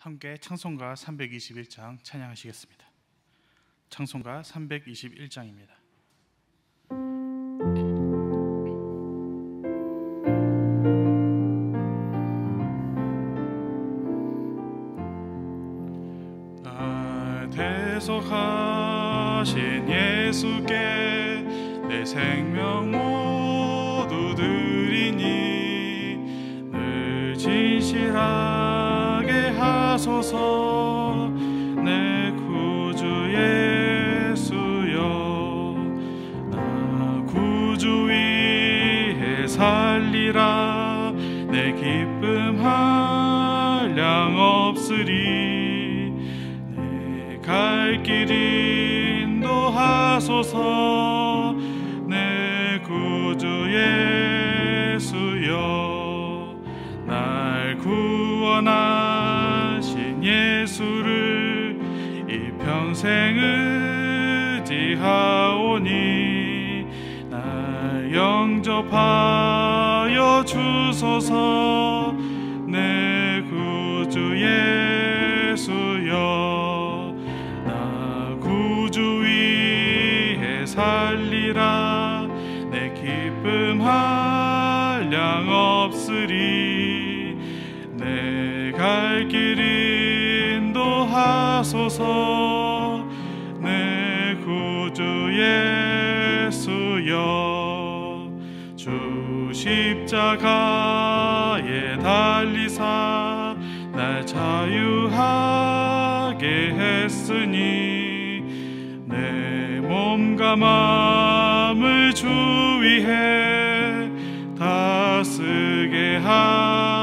함께 찬송가 321장 찬양하시겠습니다. 찬송가 321장입니다. 대속하신 예수께 내 생명 내 구주 예수여 날 구원하신 예수를 이 평생 의지하오니 날 영접하여 주소서 십자가에 달리사 날 자유하게 했으니 내 몸과 마음을 주위해 다스게 하라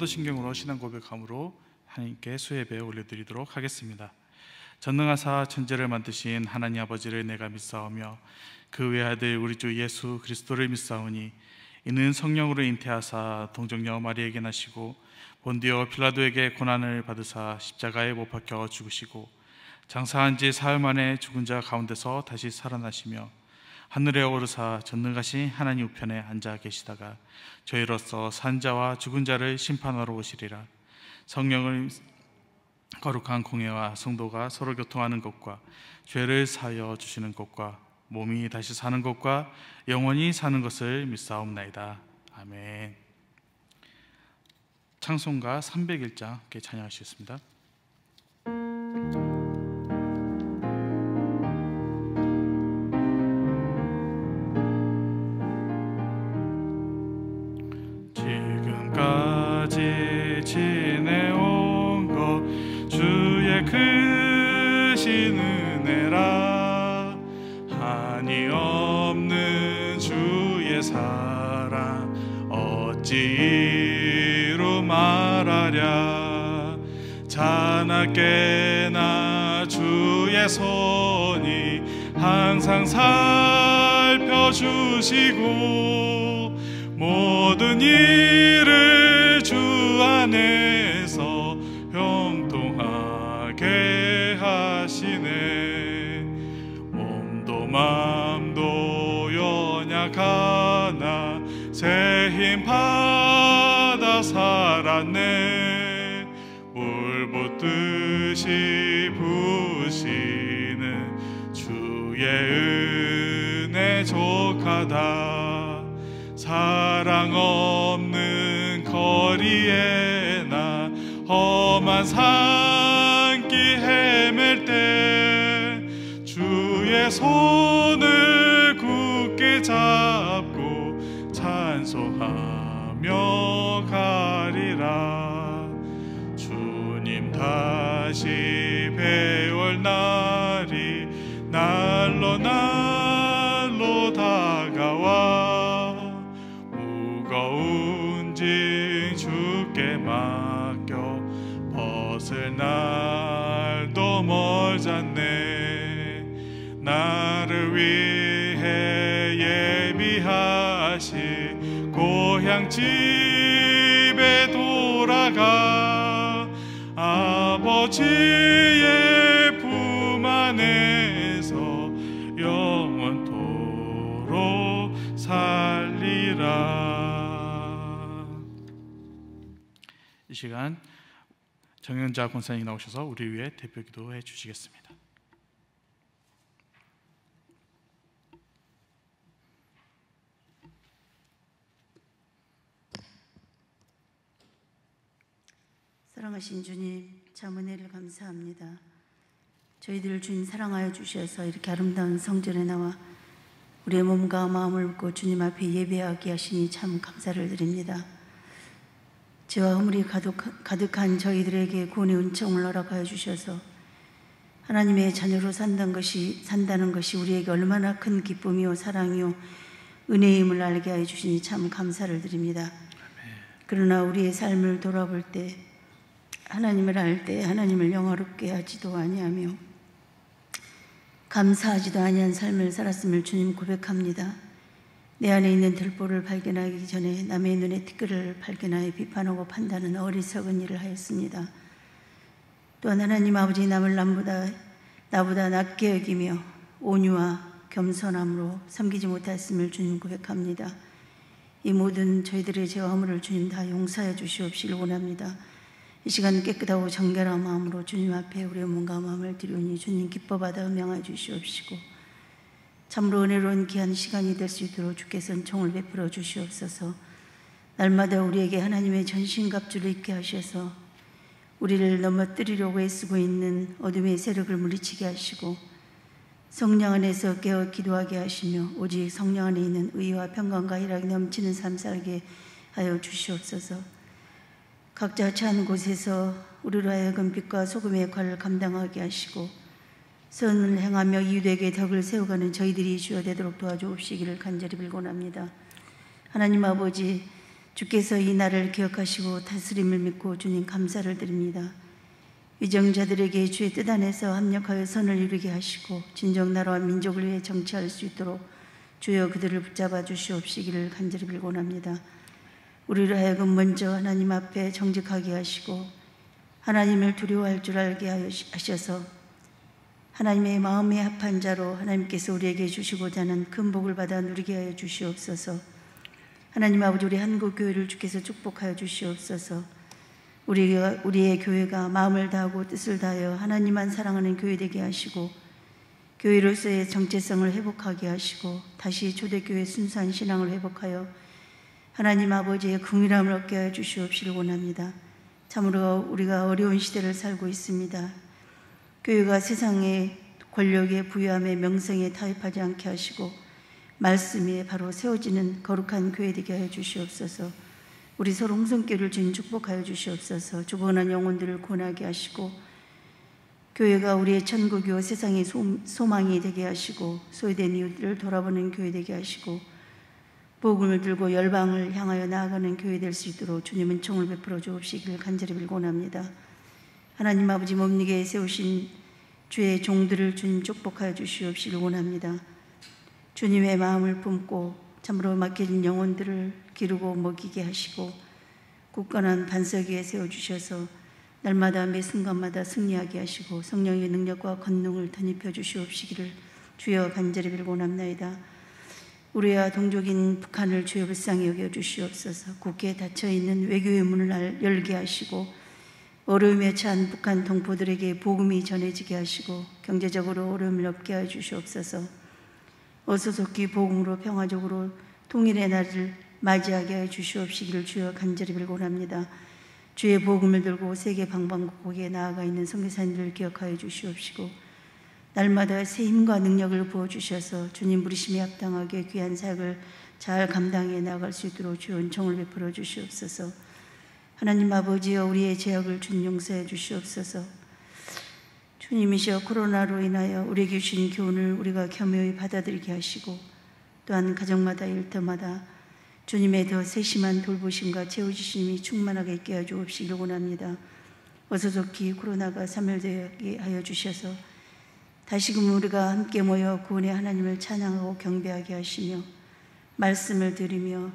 사도신경으로 신앙 고백함으로 하나님께 수예배 올려드리도록 하겠습니다. 전능하사 천재를 만드신 하나님 아버지를 내가 믿사오며 그 외아들 우리 주 예수 그리스도를 믿사오니 이는 성령으로 잉태하사 동정녀 마리에게 나시고 본디오 필라도에게 고난을 받으사 십자가에 못 박혀 죽으시고 장사한 지 사흘 만에 죽은 자 가운데서 다시 살아나시며 하늘에 오르사 전능하신 하나님 우편에 앉아 계시다가 저희로서 산자와 죽은 자를 심판하러 오시리라 성령을 거룩한 공예와 성도가 서로 교통하는 것과 죄를 사여 주시는 것과 몸이 다시 사는 것과 영원히 사는 것을 믿사옵나이다 아멘. 찬송가 301장 이렇찬양하시겠습니다 어찌로 말하랴 자나 깨나 주의 손이 항상 살펴주시고 모든 일을 주 안에 살았네 물보듯이 부시는 주의 은혜 족하다 사랑 없는 거리에 나 험한 산길 헤맬 때 주의 손을 굳게 잡고 찬송하며 나가 아버지의 품 안에서 영원토록 살리라 이 시간 정현자 권사님 나오셔서 우리 위해 대표 기도해 주시겠습니다. 사랑하신 주님, 참 은혜를 감사합니다. 저희들을 주님 사랑하여 주셔서 이렇게 아름다운 성전에 나와 우리의 몸과 마음을 묶고 주님 앞에 예배하게 하시니 참 감사를 드립니다. 죄와 허물이 가득한 저희들에게 구원의 은총을 허락하여 주셔서 하나님의 자녀로 산다는 것이, 산다는 것이 우리에게 얼마나 큰 기쁨이요 사랑이요 은혜임을 알게 하여 주시니 참 감사를 드립니다. 그러나 우리의 삶을 돌아볼 때 하나님을 알 때 하나님을 영화롭게 하지도 아니하며 감사하지도 아니한 삶을 살았음을 주님 고백합니다. 내 안에 있는 들보를 발견하기 전에 남의 눈에 티끌을 발견하여 비판하고 판단은 어리석은 일을 하였습니다. 또한 하나님 아버지 남을 남보다 나보다 낮게 여기며 온유와 겸손함으로 섬기지 못했음을 주님 고백합니다. 이 모든 저희들의 죄와 허물을 주님 다 용서해 주시옵시길 원합니다. 이 시간 깨끗하고 정결한 마음으로 주님 앞에 우리의 몸과 마음을 드리오니 주님 기뻐 받아 명하여 주시옵시고 참으로 은혜로운 귀한 시간이 될 수 있도록 주께서 는총을 베풀어 주시옵소서 날마다 우리에게 하나님의 전신갑주를 입게 하셔서 우리를 넘어뜨리려고 애쓰고 있는 어둠의 세력을 물리치게 하시고 성령 안에서 깨어 기도하게 하시며 오직 성령 안에 있는 의와 평강과 희락이 넘치는 삶 살게 하여 주시옵소서 각자 찬 곳에서 우리로 하여금 빛과 소금의 역할을 감당하게 하시고 선을 행하며 이웃에게 덕을 세우가는 저희들이 주어 되도록 도와주옵시기를 간절히 빌곤합니다. 하나님 아버지 주께서 이 날을 기억하시고 다스림을 믿고 주님 감사를 드립니다. 위정자들에게 주의 뜻 안에서 합력하여 선을 이루게 하시고 진정 나라와 민족을 위해 정치할 수 있도록 주여 그들을 붙잡아 주시옵시기를 간절히 빌곤합니다. 우리를 하여금 먼저 하나님 앞에 정직하게 하시고 하나님을 두려워할 줄 알게 하셔서 하나님의 마음에 합한 자로 하나님께서 우리에게 주시고자 하는 큰 복을 받아 누리게 하여 주시옵소서. 하나님 아버지 우리 한국 교회를 주께서 축복하여 주시옵소서. 우리가 우리의 교회가 마음을 다하고 뜻을 다하여 하나님만 사랑하는 교회 되게 하시고 교회로서의 정체성을 회복하게 하시고 다시 초대교회 순수한 신앙을 회복하여 하나님 아버지의 긍휼함을 얻게 하 주시옵시를 원합니다. 참으로 우리가 어려운 시대를 살고 있습니다. 교회가 세상의 권력의 부유함의 명성에 타협하지 않게 하시고 말씀에 바로 세워지는 거룩한 교회 되게 하 주시옵소서. 우리 서로 홍성교를 주님 축복하여 주시옵소서. 주변한 영혼들을 권하게 하시고 교회가 우리의 천국이요 세상의 소망이 되게 하시고 소외된 이웃들을 돌아보는 교회 되게 하시고 복음을 들고 열방을 향하여 나아가는 교회 될 수 있도록 주님은 총을 베풀어 주옵시기를 간절히 빌고 납니다. 하나님 아버지 몸니게 세우신 주의 종들을 주님 축복하여 주시옵시길 원합니다. 주님의 마음을 품고 참으로 맡겨진 영혼들을 기르고 먹이게 하시고 굳건한 반석 위에 세워주셔서 날마다 매 순간마다 승리하게 하시고 성령의 능력과 권능을 덧입혀 주시옵시기를 주여 간절히 빌고 남나다 우리와 동족인 북한을 주여 불쌍히 여겨 주시옵소서 국회에 닫혀 있는 외교의 문을 열게 하시고 어려움에 찬 북한 동포들에게 복음이 전해지게 하시고 경제적으로 어려움을 없게 해 주시옵소서 어서속히 복음으로 평화적으로 통일의 날을 맞이하게 해 주시옵시기를 주여 간절히 빌고합니다 주의 복음을 들고 세계 방방곡곡에 나아가 있는 선교사님들 기억하여 주시옵시고 날마다 새 힘과 능력을 부어주셔서 주님 부르심에 합당하게 귀한 사역을 잘 감당해 나갈 수 있도록 주 은총을 베풀어 주시옵소서 하나님 아버지여 우리의 죄악을 준 용서해 주시옵소서 주님이시여 코로나로 인하여 우리에게 주신 교훈을 우리가 겸허히 받아들이게 하시고 또한 가정마다 일터마다 주님의 더 세심한 돌보심과 채워주심이 충만하게 있게 하여 주옵시기를 원합니다 어서 속히 코로나가 사멸되게 하여 주셔서 다시금 우리가 함께 모여 구원의 하나님을 찬양하고 경배하게 하시며 말씀을 드리며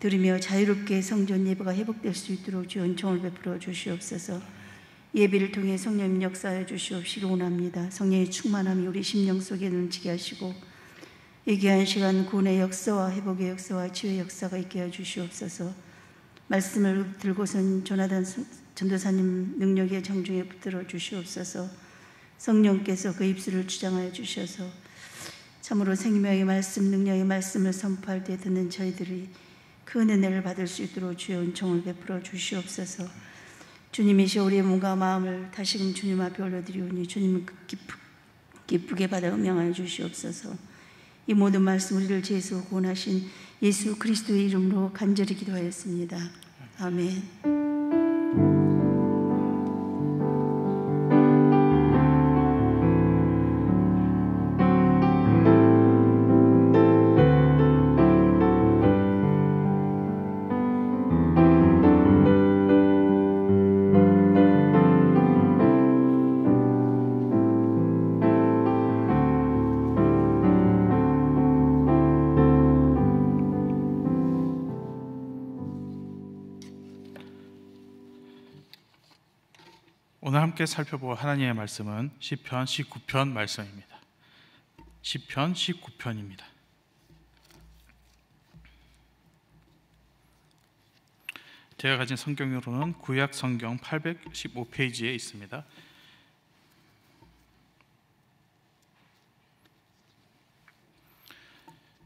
들으며 자유롭게 성전 예배가 회복될 수 있도록 주 은총을 베풀어 주시옵소서. 예배를 통해 성령님 역사해 주시옵시기 원합니다. 성령의 충만함이 우리 심령 속에 눈치게 하시고 이기한 시간 구원의 역사와 회복의 역사와 치유의 역사가 있게 해 주시옵소서. 말씀을 들고선 전하단 전도사님 능력의 정중에 붙들어 주시옵소서. 성령께서 그 입술을 주장하여 주셔서 참으로 생명의 말씀, 능력의 말씀을 선포할 때 듣는 저희들이 그 은혜를 받을 수 있도록 주의 은총을 베풀어 주시옵소서. 주님이시 우리의 몸과 마음을 다시금 주님 앞에 올려드리오니 주님 그 기쁘, 기쁘게 받아 음영하여 주시옵소서. 이 모든 말씀 우리를 죄에서 구원하신 예수 그리스도의 이름으로 간절히 기도하였습니다. 아멘. 함께 살펴볼 하나님의 말씀은 시편 19편 말씀입니다. 시편 19편입니다. 제가 가진 성경으로는 구약 성경 815페이지에 있습니다.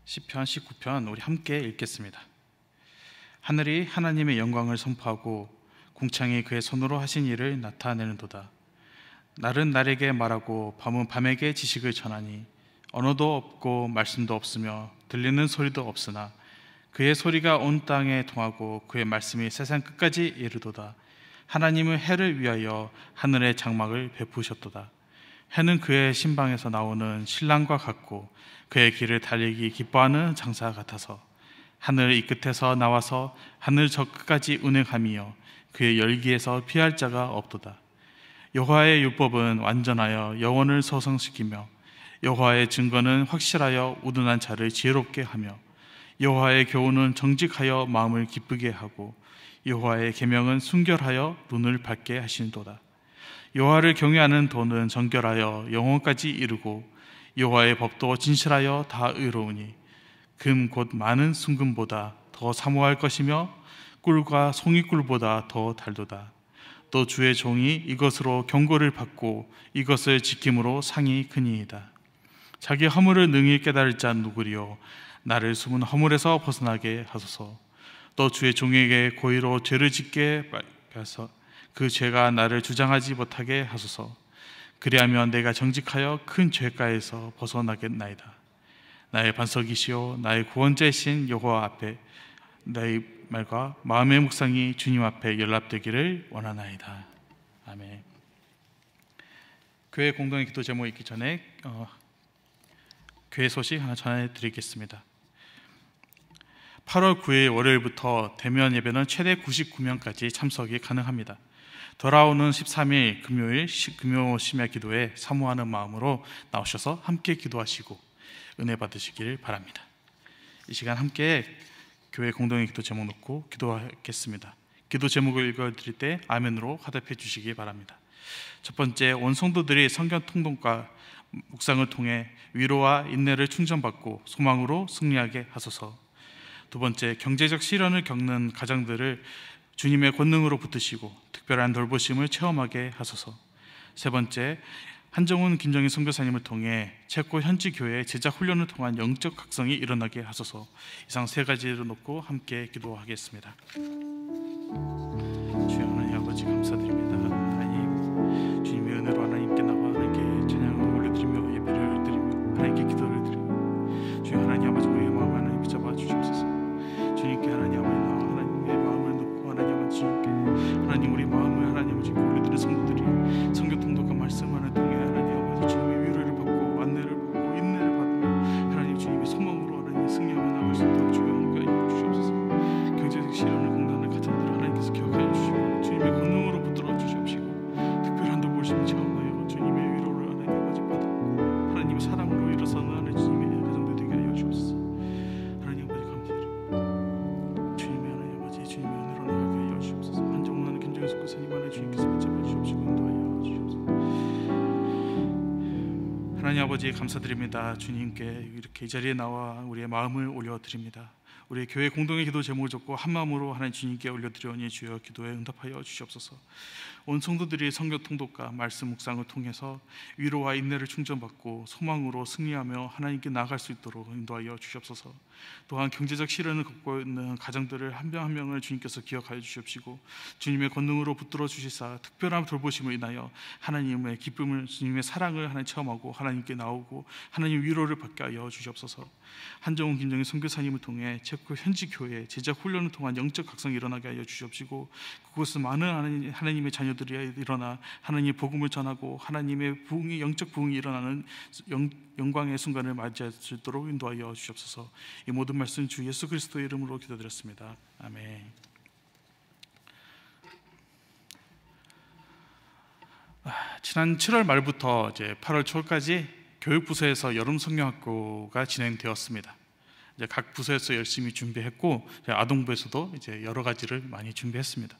시편 19편 우리 함께 읽겠습니다. 하늘이 하나님의 영광을 선포하고 궁창이 그의 손으로 하신 일을 나타내는도다. 날은 날에게 말하고 밤은 밤에게 지식을 전하니 언어도 없고 말씀도 없으며 들리는 소리도 없으나 그의 소리가 온 땅에 통하고 그의 말씀이 세상 끝까지 이르도다. 하나님은 해를 위하여 하늘의 장막을 베푸셨도다. 해는 그의 신방에서 나오는 신랑과 같고 그의 길을 달리기 기뻐하는 장사 같아서 하늘 이 끝에서 나와서 하늘 저 끝까지 운행하며 그의 열기에서 피할 자가 없도다. 여호와의 율법은 완전하여 영혼을 서성시키며 여호와의 증거는 확실하여 우둔한 자를 지혜롭게 하며 여호와의 교훈은 정직하여 마음을 기쁘게 하고 여호와의 계명은 순결하여 눈을 밝게 하시는도다. 여호와를 경외하는 도는 정결하여 영혼까지 이르고 여호와의 법도 진실하여 다 의로우니 금 곧 많은 순금보다 더 사모할 것이며 꿀과 송이꿀보다 더 달도다. 또 주의 종이 이것으로 경고를 받고 이것을 지킴으로 상이 크니이다. 자기 허물을 능히 깨달을 자 누구리요 나를 숨은 허물에서 벗어나게 하소서. 또 주의 종에게 고의로 죄를 짓게 하소서. 그 죄가 나를 주장하지 못하게 하소서. 그리하면 내가 정직하여 큰 죄가에서 벗어나겠나이다. 나의 반석이시요 나의 구원자이신 여호와 앞에 나의 말과 마음의 묵상이 주님 앞에 연락되기를 원하나이다. 아멘. 교회 공동의 기도 제목이 기 전에 어, 교회 소식 하나 전해드리겠습니다. 8월 9일 월요일부터 대면 예배는 최대 99명까지 참석이 가능합니다. 돌아오는 13일 금요일 금요 심야 기도에 사모하는 마음으로 나오셔서 함께 기도하시고 은혜 받으시길 바랍니다. 이 시간 함께 교회 공동의 기도 제목 놓고 기도하겠습니다. 기도 제목을 읽어드릴 때 아멘으로 화답해 주시기 바랍니다. 첫 번째, 온 성도들이 성경 통독과 묵상을 통해 위로와 인내를 충전받고 소망으로 승리하게 하소서. 두 번째, 경제적 시련을 겪는 가장들을 주님의 권능으로 붙드시고 특별한 돌보심을 체험하게 하소서. 세 번째, 한정훈 김정희 선교사님을 통해 체코 현지 교회 의제자 훈련을 통한 영적 각성이 일어나게 하소서. 이상 세 가지를 놓고 함께 기도하겠습니다. 감사드립니다. 주님께 이렇게 이 자리에 나와 우리의 마음을 올려드립니다. 우리 교회 공동의 기도 제목을 적고 한 마음으로 하나님 주님께 올려드려오니 주여 기도에 응답하여 주시옵소서. 온 성도들이 성경 통독과 말씀 묵상을 통해서 위로와 인내를 충전받고 소망으로 승리하며 하나님께 나아갈 수 있도록 인도하여 주시옵소서. 또한 경제적 시련을 겪고 있는 가정들을 한 명 한 명을 주님께서 기억하여 주시옵시고 주님의 권능으로 붙들어 주시사 특별한 돌보심을 인하여 하나님의 기쁨을 주님의 사랑을 하나님 체험하고 하나님께 나오고 하나님 위로를 받게 하여 주시옵소서. 한정훈 김정희 선교사님을 통해 체코 현지 교회 제작 훈련을 통한 영적 각성이 일어나게 하여 주시옵시고 그곳은 많은 하나님의 자녀들이 일어나 하나님의 복음을 전하고 하나님의 부흥이 영적 부흥이 일어나는 영, 광의 순간을 맞이할 수 있도록 인도하여 주시옵소서. 이 모든 말씀 주 예수 그리스도의 이름으로 기도드렸습니다. 아멘. 아, 지난 7월 말부터 이제 8월 초까지 교육부서에서 여름 성경학교가 진행되었습니다. 이제 각 부서에서 열심히 준비했고 아동부에서도 이제 여러 가지를 많이 준비했습니다.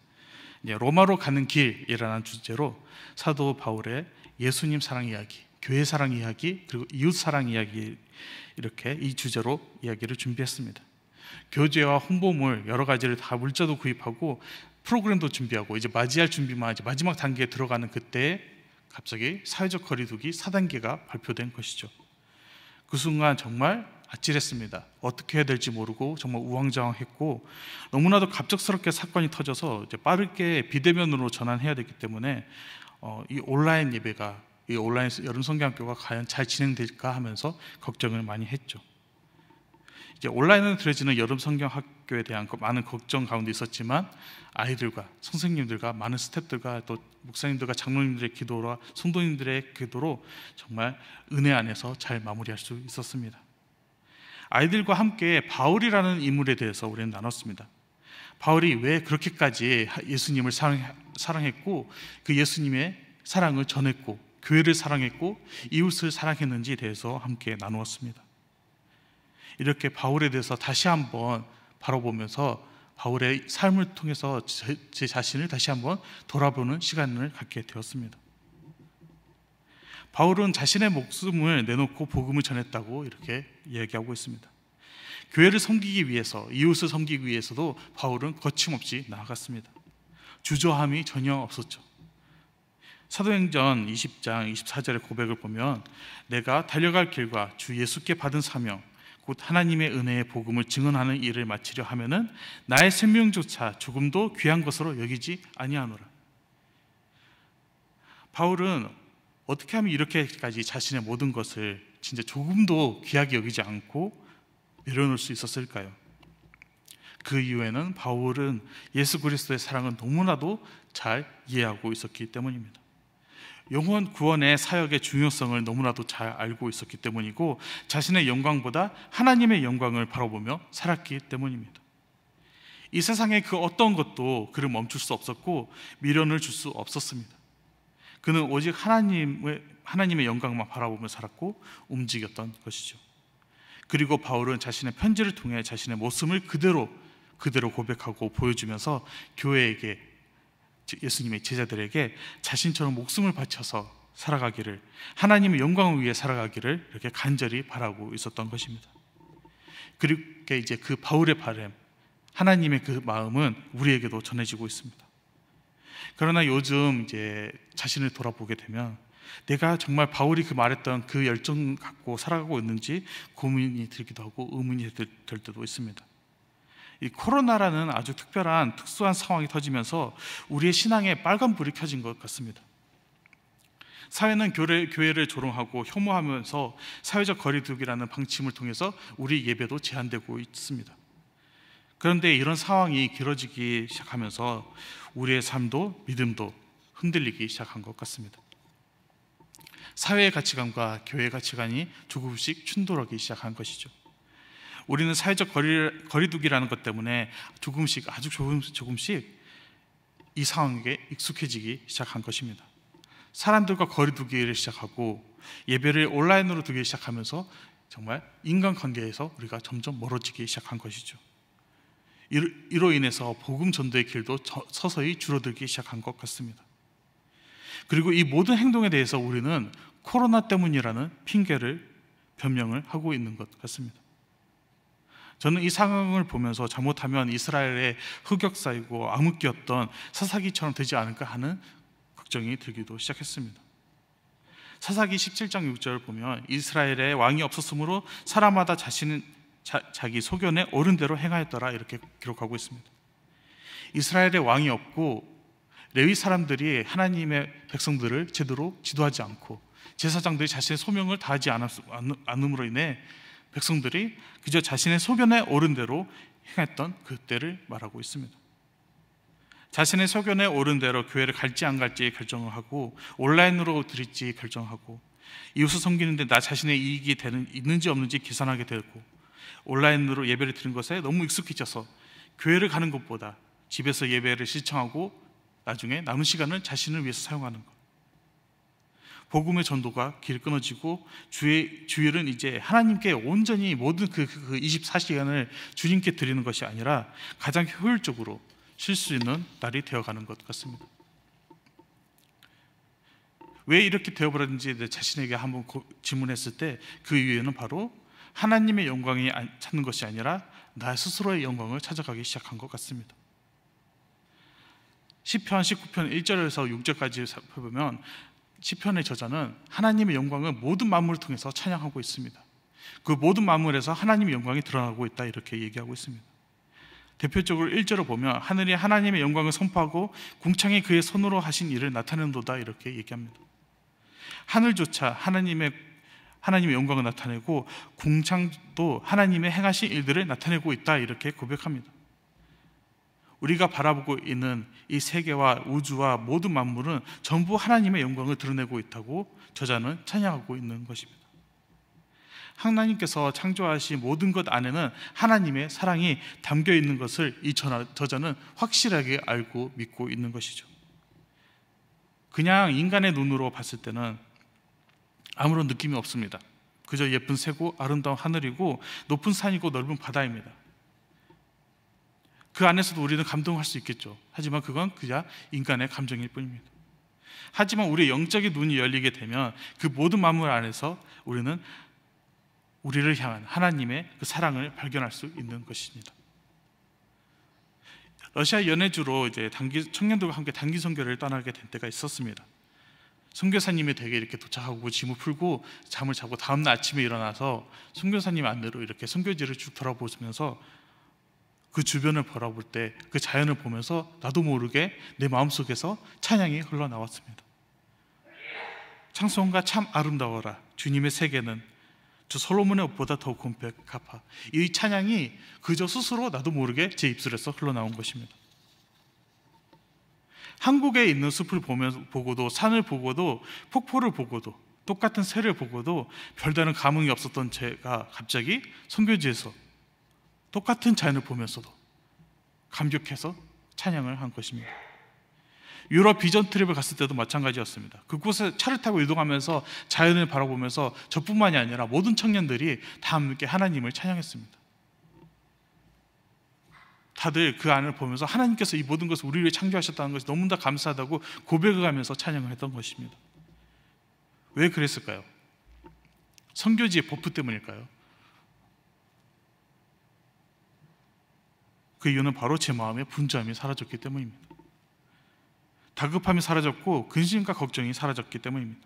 이제 로마로 가는 길이라는 주제로 사도 바울의 예수님 사랑 이야기, 교회 사랑 이야기, 그리고 이웃 사랑 이야기 이렇게 이 주제로 이야기를 준비했습니다. 교재와 홍보물 여러 가지를 다 물자도 구입하고 프로그램도 준비하고 이제 맞이할 준비만 이제 마지막 단계에 들어가는 그때 갑자기 사회적 거리두기 4단계가 발표된 것이죠. 그 순간 정말 아찔했습니다. 어떻게 해야 될지 모르고 정말 우왕좌왕했고 너무나도 갑작스럽게 사건이 터져서 빠르게 비대면으로 전환해야 되기 때문에 어, 이 온라인 예배가 이 온라인 여름 성경학교가 과연 잘 진행될까 하면서 걱정을 많이 했죠. 이제 온라인으로 들어지는 여름 성경 학교에 대한 많은 걱정 가운데 있었지만 아이들과 선생님들과 많은 스탭들과 또 목사님들과 장로님들의 기도와 성도님들의 기도로 정말 은혜 안에서 잘 마무리할 수 있었습니다. 아이들과 함께 바울이라는 인물에 대해서 우리는 나눴습니다. 바울이 왜 그렇게까지 예수님을 사랑했고 그 예수님의 사랑을 전했고 교회를 사랑했고 이웃을 사랑했는지에 대해서 함께 나누었습니다. 이렇게 바울에 대해서 다시 한번 바라보면서 바울의 삶을 통해서 제, 제 자신을 다시 한번 돌아보는 시간을 갖게 되었습니다. 바울은 자신의 목숨을 내놓고 복음을 전했다고 이렇게 이기하고 있습니다. 교회를 섬기기 위해서 이웃을 섬기기 위해서도 바울은 거침없이 나아갔습니다. 주저함이 전혀 없었죠. 사도행전 20장 24절의 고백을 보면 내가 달려갈 길과 주 예수께 받은 사명 곧 하나님의 은혜의 복음을 증언하는 일을 마치려 하면은 나의 생명조차 조금도 귀한 것으로 여기지 아니하노라. 바울은 어떻게 하면 이렇게까지 자신의 모든 것을 진짜 조금도 귀하게 여기지 않고 내려놓을 수 있었을까요? 그 이후에는 바울은 예수 그리스도의 사랑을 너무나도 잘 이해하고 있었기 때문입니다. 영원 구원의 사역의 중요성을 너무나도 잘 알고 있었기 때문이고 자신의 영광보다 하나님의 영광을 바라보며 살았기 때문입니다. 이 세상의 그 어떤 것도 그를 멈출 수 없었고 미련을 줄 수 없었습니다. 그는 오직 하나님의 하나님의 영광만 바라보며 살았고 움직였던 것이죠. 그리고 바울은 자신의 편지를 통해 자신의 모습을 그대로 그대로 고백하고 보여주면서 교회에게 예수님의 제자들에게 자신처럼 목숨을 바쳐서 살아가기를 하나님의 영광을 위해 살아가기를 이렇게 간절히 바라고 있었던 것입니다. 그렇게 이제 그 바울의 바램 하나님의 그 마음은 우리에게도 전해지고 있습니다. 그러나 요즘 이제 자신을 돌아보게 되면 내가 정말 바울이 그 말했던 그 열정 갖고 살아가고 있는지 고민이 들기도 하고 의문이 될 때도 있습니다. 이 코로나라는 아주 특별한 특수한 상황이 터지면서 우리의 신앙에 빨간 불이 켜진 것 같습니다. 사회는 교회, 교회를 조롱하고 혐오하면서 사회적 거리두기라는 방침을 통해서 우리 예배도 제한되고 있습니다. 그런데 이런 상황이 길어지기 시작하면서 우리의 삶도 믿음도 흔들리기 시작한 것 같습니다. 사회의 가치관과 교회의 가치관이 조금씩 충돌하기 시작한 것이죠. 우리는 사회적 거리, 거리두기라는 것 때문에 조금씩 아주 조금, 조금씩 이 상황에 익숙해지기 시작한 것입니다. 사람들과 거리두기를 시작하고 예배를 온라인으로 두기 시작하면서 정말 인간관계에서 우리가 점점 멀어지기 시작한 것이죠. 이로 인해서 복음 전도의 길도 서서히 줄어들기 시작한 것 같습니다. 그리고 이 모든 행동에 대해서 우리는 코로나 때문이라는 핑계를 변명을 하고 있는 것 같습니다. 저는 이 상황을 보면서 잘못하면 이스라엘의 흑역사이고 암흑기였던 사사기처럼 되지 않을까 하는 걱정이 들기도 시작했습니다. 사사기 17장 6절을 보면 이스라엘의 왕이 없었으므로 사람마다 자신은 자, 기 소견에 옳은 대로 행하였더라 이렇게 기록하고 있습니다. 이스라엘의 왕이 없고 레위 사람들이 하나님의 백성들을 제대로 지도하지 않고 제사장들이 자신의 소명을 다하지 않음으로 인해 백성들이 그저 자신의 소견에 오른 대로 행했던 그때를 말하고 있습니다. 자신의 소견에 오른 대로 교회를 갈지 안 갈지 결정을 하고 온라인으로 드릴지 결정하고 이웃을 섬기는데 나 자신의 이익이 되는, 있는지 없는지 계산하게 되고 온라인으로 예배를 드린 것에 너무 익숙해져서 교회를 가는 것보다 집에서 예배를 시청하고 나중에 남은 시간을 자신을 위해서 사용하는 것 복음의 전도가 길 끊어지고 주의 주일은 이제 하나님께 온전히 모든 그, 그 24시간을 그 주님께 드리는 것이 아니라 가장 효율적으로 쉴 수 있는 날이 되어가는 것 같습니다. 왜 이렇게 되어버렸는지 내 자신에게 한번 질문했을 때 그 이유는 바로 하나님의 영광이 아, 찾는 것이 아니라 나 스스로의 영광을 찾아가기 시작한 것 같습니다. 시편 19편 1절에서 6절까지 살펴보면 시편의 저자는 하나님의 영광을 모든 만물을 통해서 찬양하고 있습니다. 그 모든 만물에서 하나님의 영광이 드러나고 있다 이렇게 얘기하고 있습니다. 대표적으로 1절을 보면 하늘이 하나님의 영광을 선포하고 궁창이 그의 손으로 하신 일을 나타낸도다 이렇게 얘기합니다. 하늘조차 하나님의 하나님의 영광을 나타내고 궁창도 하나님의 행하신 일들을 나타내고 있다 이렇게 고백합니다. 우리가 바라보고 있는 이 세계와 우주와 모든 만물은 전부 하나님의 영광을 드러내고 있다고 저자는 찬양하고 있는 것입니다. 하나님께서 창조하신 모든 것 안에는 하나님의 사랑이 담겨 있는 것을 이 저자는 확실하게 알고 믿고 있는 것이죠. 그냥 인간의 눈으로 봤을 때는 아무런 느낌이 없습니다. 그저 예쁜 새고 아름다운 하늘이고 높은 산이고 넓은 바다입니다. 그 안에서도 우리는 감동할 수 있겠죠. 하지만 그건 그냥 인간의 감정일 뿐입니다. 하지만 우리의 영적인 눈이 열리게 되면 그 모든 만물 안에서 우리는 우리를 향한 하나님의 그 사랑을 발견할 수 있는 것입니다. 러시아 연해주로 이제 단기 청년들과 함께 단기 선교를 떠나게 된 때가 있었습니다. 선교사님이 되게 이렇게 도착하고 짐을 풀고 잠을 자고 다음 날 아침에 일어나서 선교사님 안내로 이렇게 선교지를 쭉 돌아보면서 그 주변을 바라볼 때 그 자연을 보면서 나도 모르게 내 마음속에서 찬양이 흘러나왔습니다. 찬송가 참 아름다워라 주님의 세계는 저 솔로몬의 옷보다 더 곰백하파 이 찬양이 그저 스스로 나도 모르게 제 입술에서 흘러나온 것입니다. 한국에 있는 숲을 보면 보고도 산을 보고도 폭포를 보고도 똑같은 새를 보고도 별다른 감흥이 없었던 제가 갑자기 선교지에서 똑같은 자연을 보면서도 감격해서 찬양을 한 것입니다. 유럽 비전 트립을 갔을 때도 마찬가지였습니다. 그곳에 차를 타고 이동하면서 자연을 바라보면서 저뿐만이 아니라 모든 청년들이 다 함께 하나님을 찬양했습니다. 다들 그 안을 보면서 하나님께서 이 모든 것을 우리 위 창조하셨다는 것이 너무나 감사하다고 고백을 하면서 찬양을 했던 것입니다. 왜 그랬을까요? 선교지의 버프 때문일까요? 그 이유는 바로 제 마음의 분주함이 사라졌기 때문입니다. 다급함이 사라졌고 근심과 걱정이 사라졌기 때문입니다.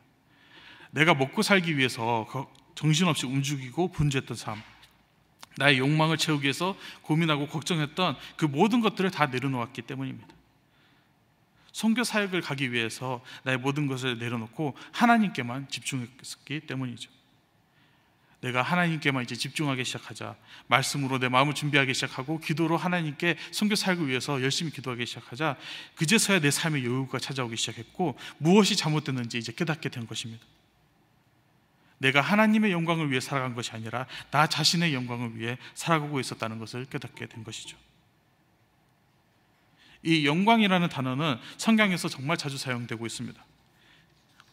내가 먹고 살기 위해서 정신없이 움직이고 분주했던 삶, 나의 욕망을 채우기 위해서 고민하고 걱정했던 그 모든 것들을 다 내려놓았기 때문입니다. 선교 사역을 가기 위해서 나의 모든 것을 내려놓고 하나님께만 집중했기 때문이죠. 내가 하나님께만 이제 집중하기 시작하자. 말씀으로 내 마음을 준비하기 시작하고 기도로 하나님께 성교 살기 위해서 열심히 기도하기 시작하자. 그제서야 내 삶의 여유가 찾아오기 시작했고 무엇이 잘못됐는지 이제 깨닫게 된 것입니다. 내가 하나님의 영광을 위해 살아간 것이 아니라 나 자신의 영광을 위해 살아가고 있었다는 것을 깨닫게 된 것이죠. 이 영광이라는 단어는 성경에서 정말 자주 사용되고 있습니다.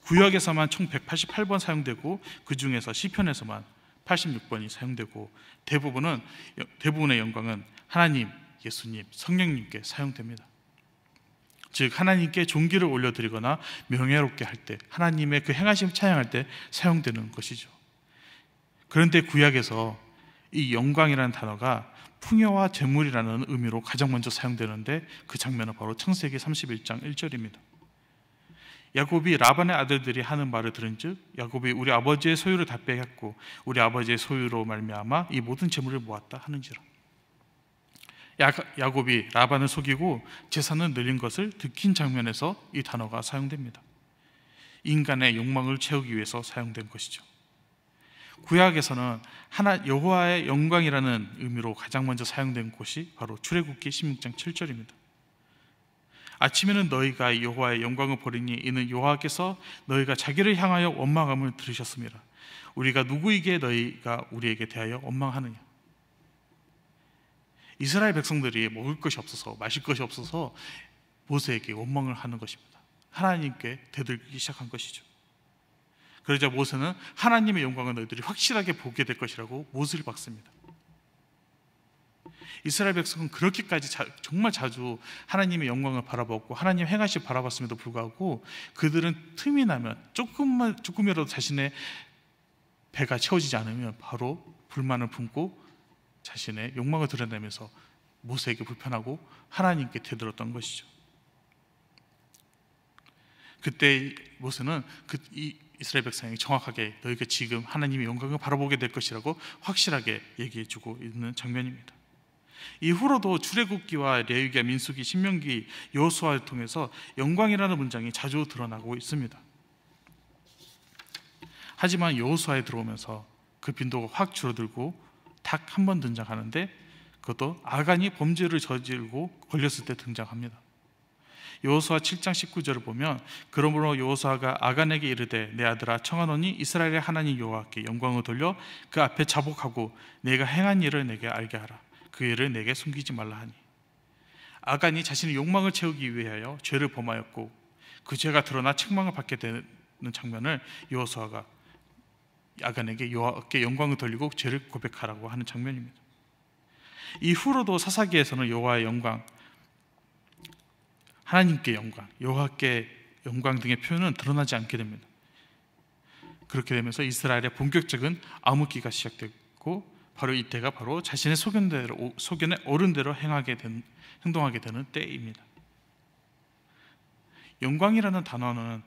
구약에서만 총 188번 사용되고 그 중에서 시편에서만 86번이 사용되고 대부분은 대부분의 영광은 하나님, 예수님, 성령님께 사용됩니다. 즉 하나님께 종기를 올려드리거나 명예롭게 할때 하나님의 그 행하심 찬양할 때 사용되는 것이죠. 그런데 구약에서 이 영광이라는 단어가 풍요와 재물이라는 의미로 가장 먼저 사용되는데 그 장면은 바로 창세기 31장 1절입니다. 야곱이 라반의 아들들이 하는 말을 들은즉 야곱이 우리 아버지의 소유를 다 빼앗고 우리 아버지의 소유로 말미암아 이 모든 재물을 모았다 하는지라 야, 야곱이 라반을 속이고 재산을 늘린 것을 듣긴 장면에서 이 단어가 사용됩니다 인간의 욕망을 채우기 위해서 사용된 것이죠 구약에서는 하나 여호와의 영광이라는 의미로 가장 먼저 사용된 곳이 바로 출애굽기 16장 7절입니다 아침에는 너희가 여호와의 영광을 버리니 이는 여호와께서 너희가 자기를 향하여 원망함을 들으셨습니다. 우리가 누구에게 너희가 우리에게 대하여 원망하느냐? 이스라엘 백성들이 먹을 것이 없어서 마실 것이 없어서 모세에게 원망을 하는 것입니다. 하나님께 대들기 시작한 것이죠. 그러자 모세는 하나님의 영광을 너희들이 확실하게 보게 될 것이라고 못을 박습니다. 이스라엘 백성은 그렇게까지 자, 정말 자주 하나님의 영광을 바라봤고 하나님 행하시 바라봤음에도 불구하고 그들은 틈이 나면 조금만 조금이라도 자신의 배가 채워지지 않으면 바로 불만을 품고 자신의 욕망을 드러내면서 모세에게 불편하고 하나님께 대들었던 것이죠. 그때 모세는 그 이, 이스라엘 백성에게 정확하게 너희가 지금 하나님의 영광을 바라보게 될 것이라고 확실하게 얘기해주고 있는 장면입니다. 이후로도 출애굽기와 레위기와 민수기, 신명기, 여호수아를 통해서 영광이라는 문장이 자주 드러나고 있습니다. 하지만 여호수아에 들어오면서 그 빈도가 확 줄어들고 딱한번 등장하는데 그것도 아간이 범죄를 저지르고 걸렸을 때 등장합니다. 여호수아 7장 19절을 보면 그러므로 여호수아가 아간에게 이르되 내 아들아 청하노니 이스라엘의 하나님 여호와께 영광을 돌려 그 앞에 자복하고 내가 행한 일을 내게 알게 하라. 그 일을 내게 숨기지 말라 하니 아간이 자신의 욕망을 채우기 위하여 죄를 범하였고 그 죄가 드러나 책망을 받게 되는 장면을 여호수아가 아간에게 여호와께 영광을 돌리고 죄를 고백하라고 하는 장면입니다. 이후로도 사사기에서는 여호와의 영광, 하나님께 영광, 여호와께 영광 등의 표현은 드러나지 않게 됩니다. 그렇게 되면서 이스라엘의 본격적인 암흑기가 시작되고 바로 이때가 바로 자신의 소견대로 소견에 어른대로 행하게 된 행동하게 되는 때입니다. 영광이라는 단어는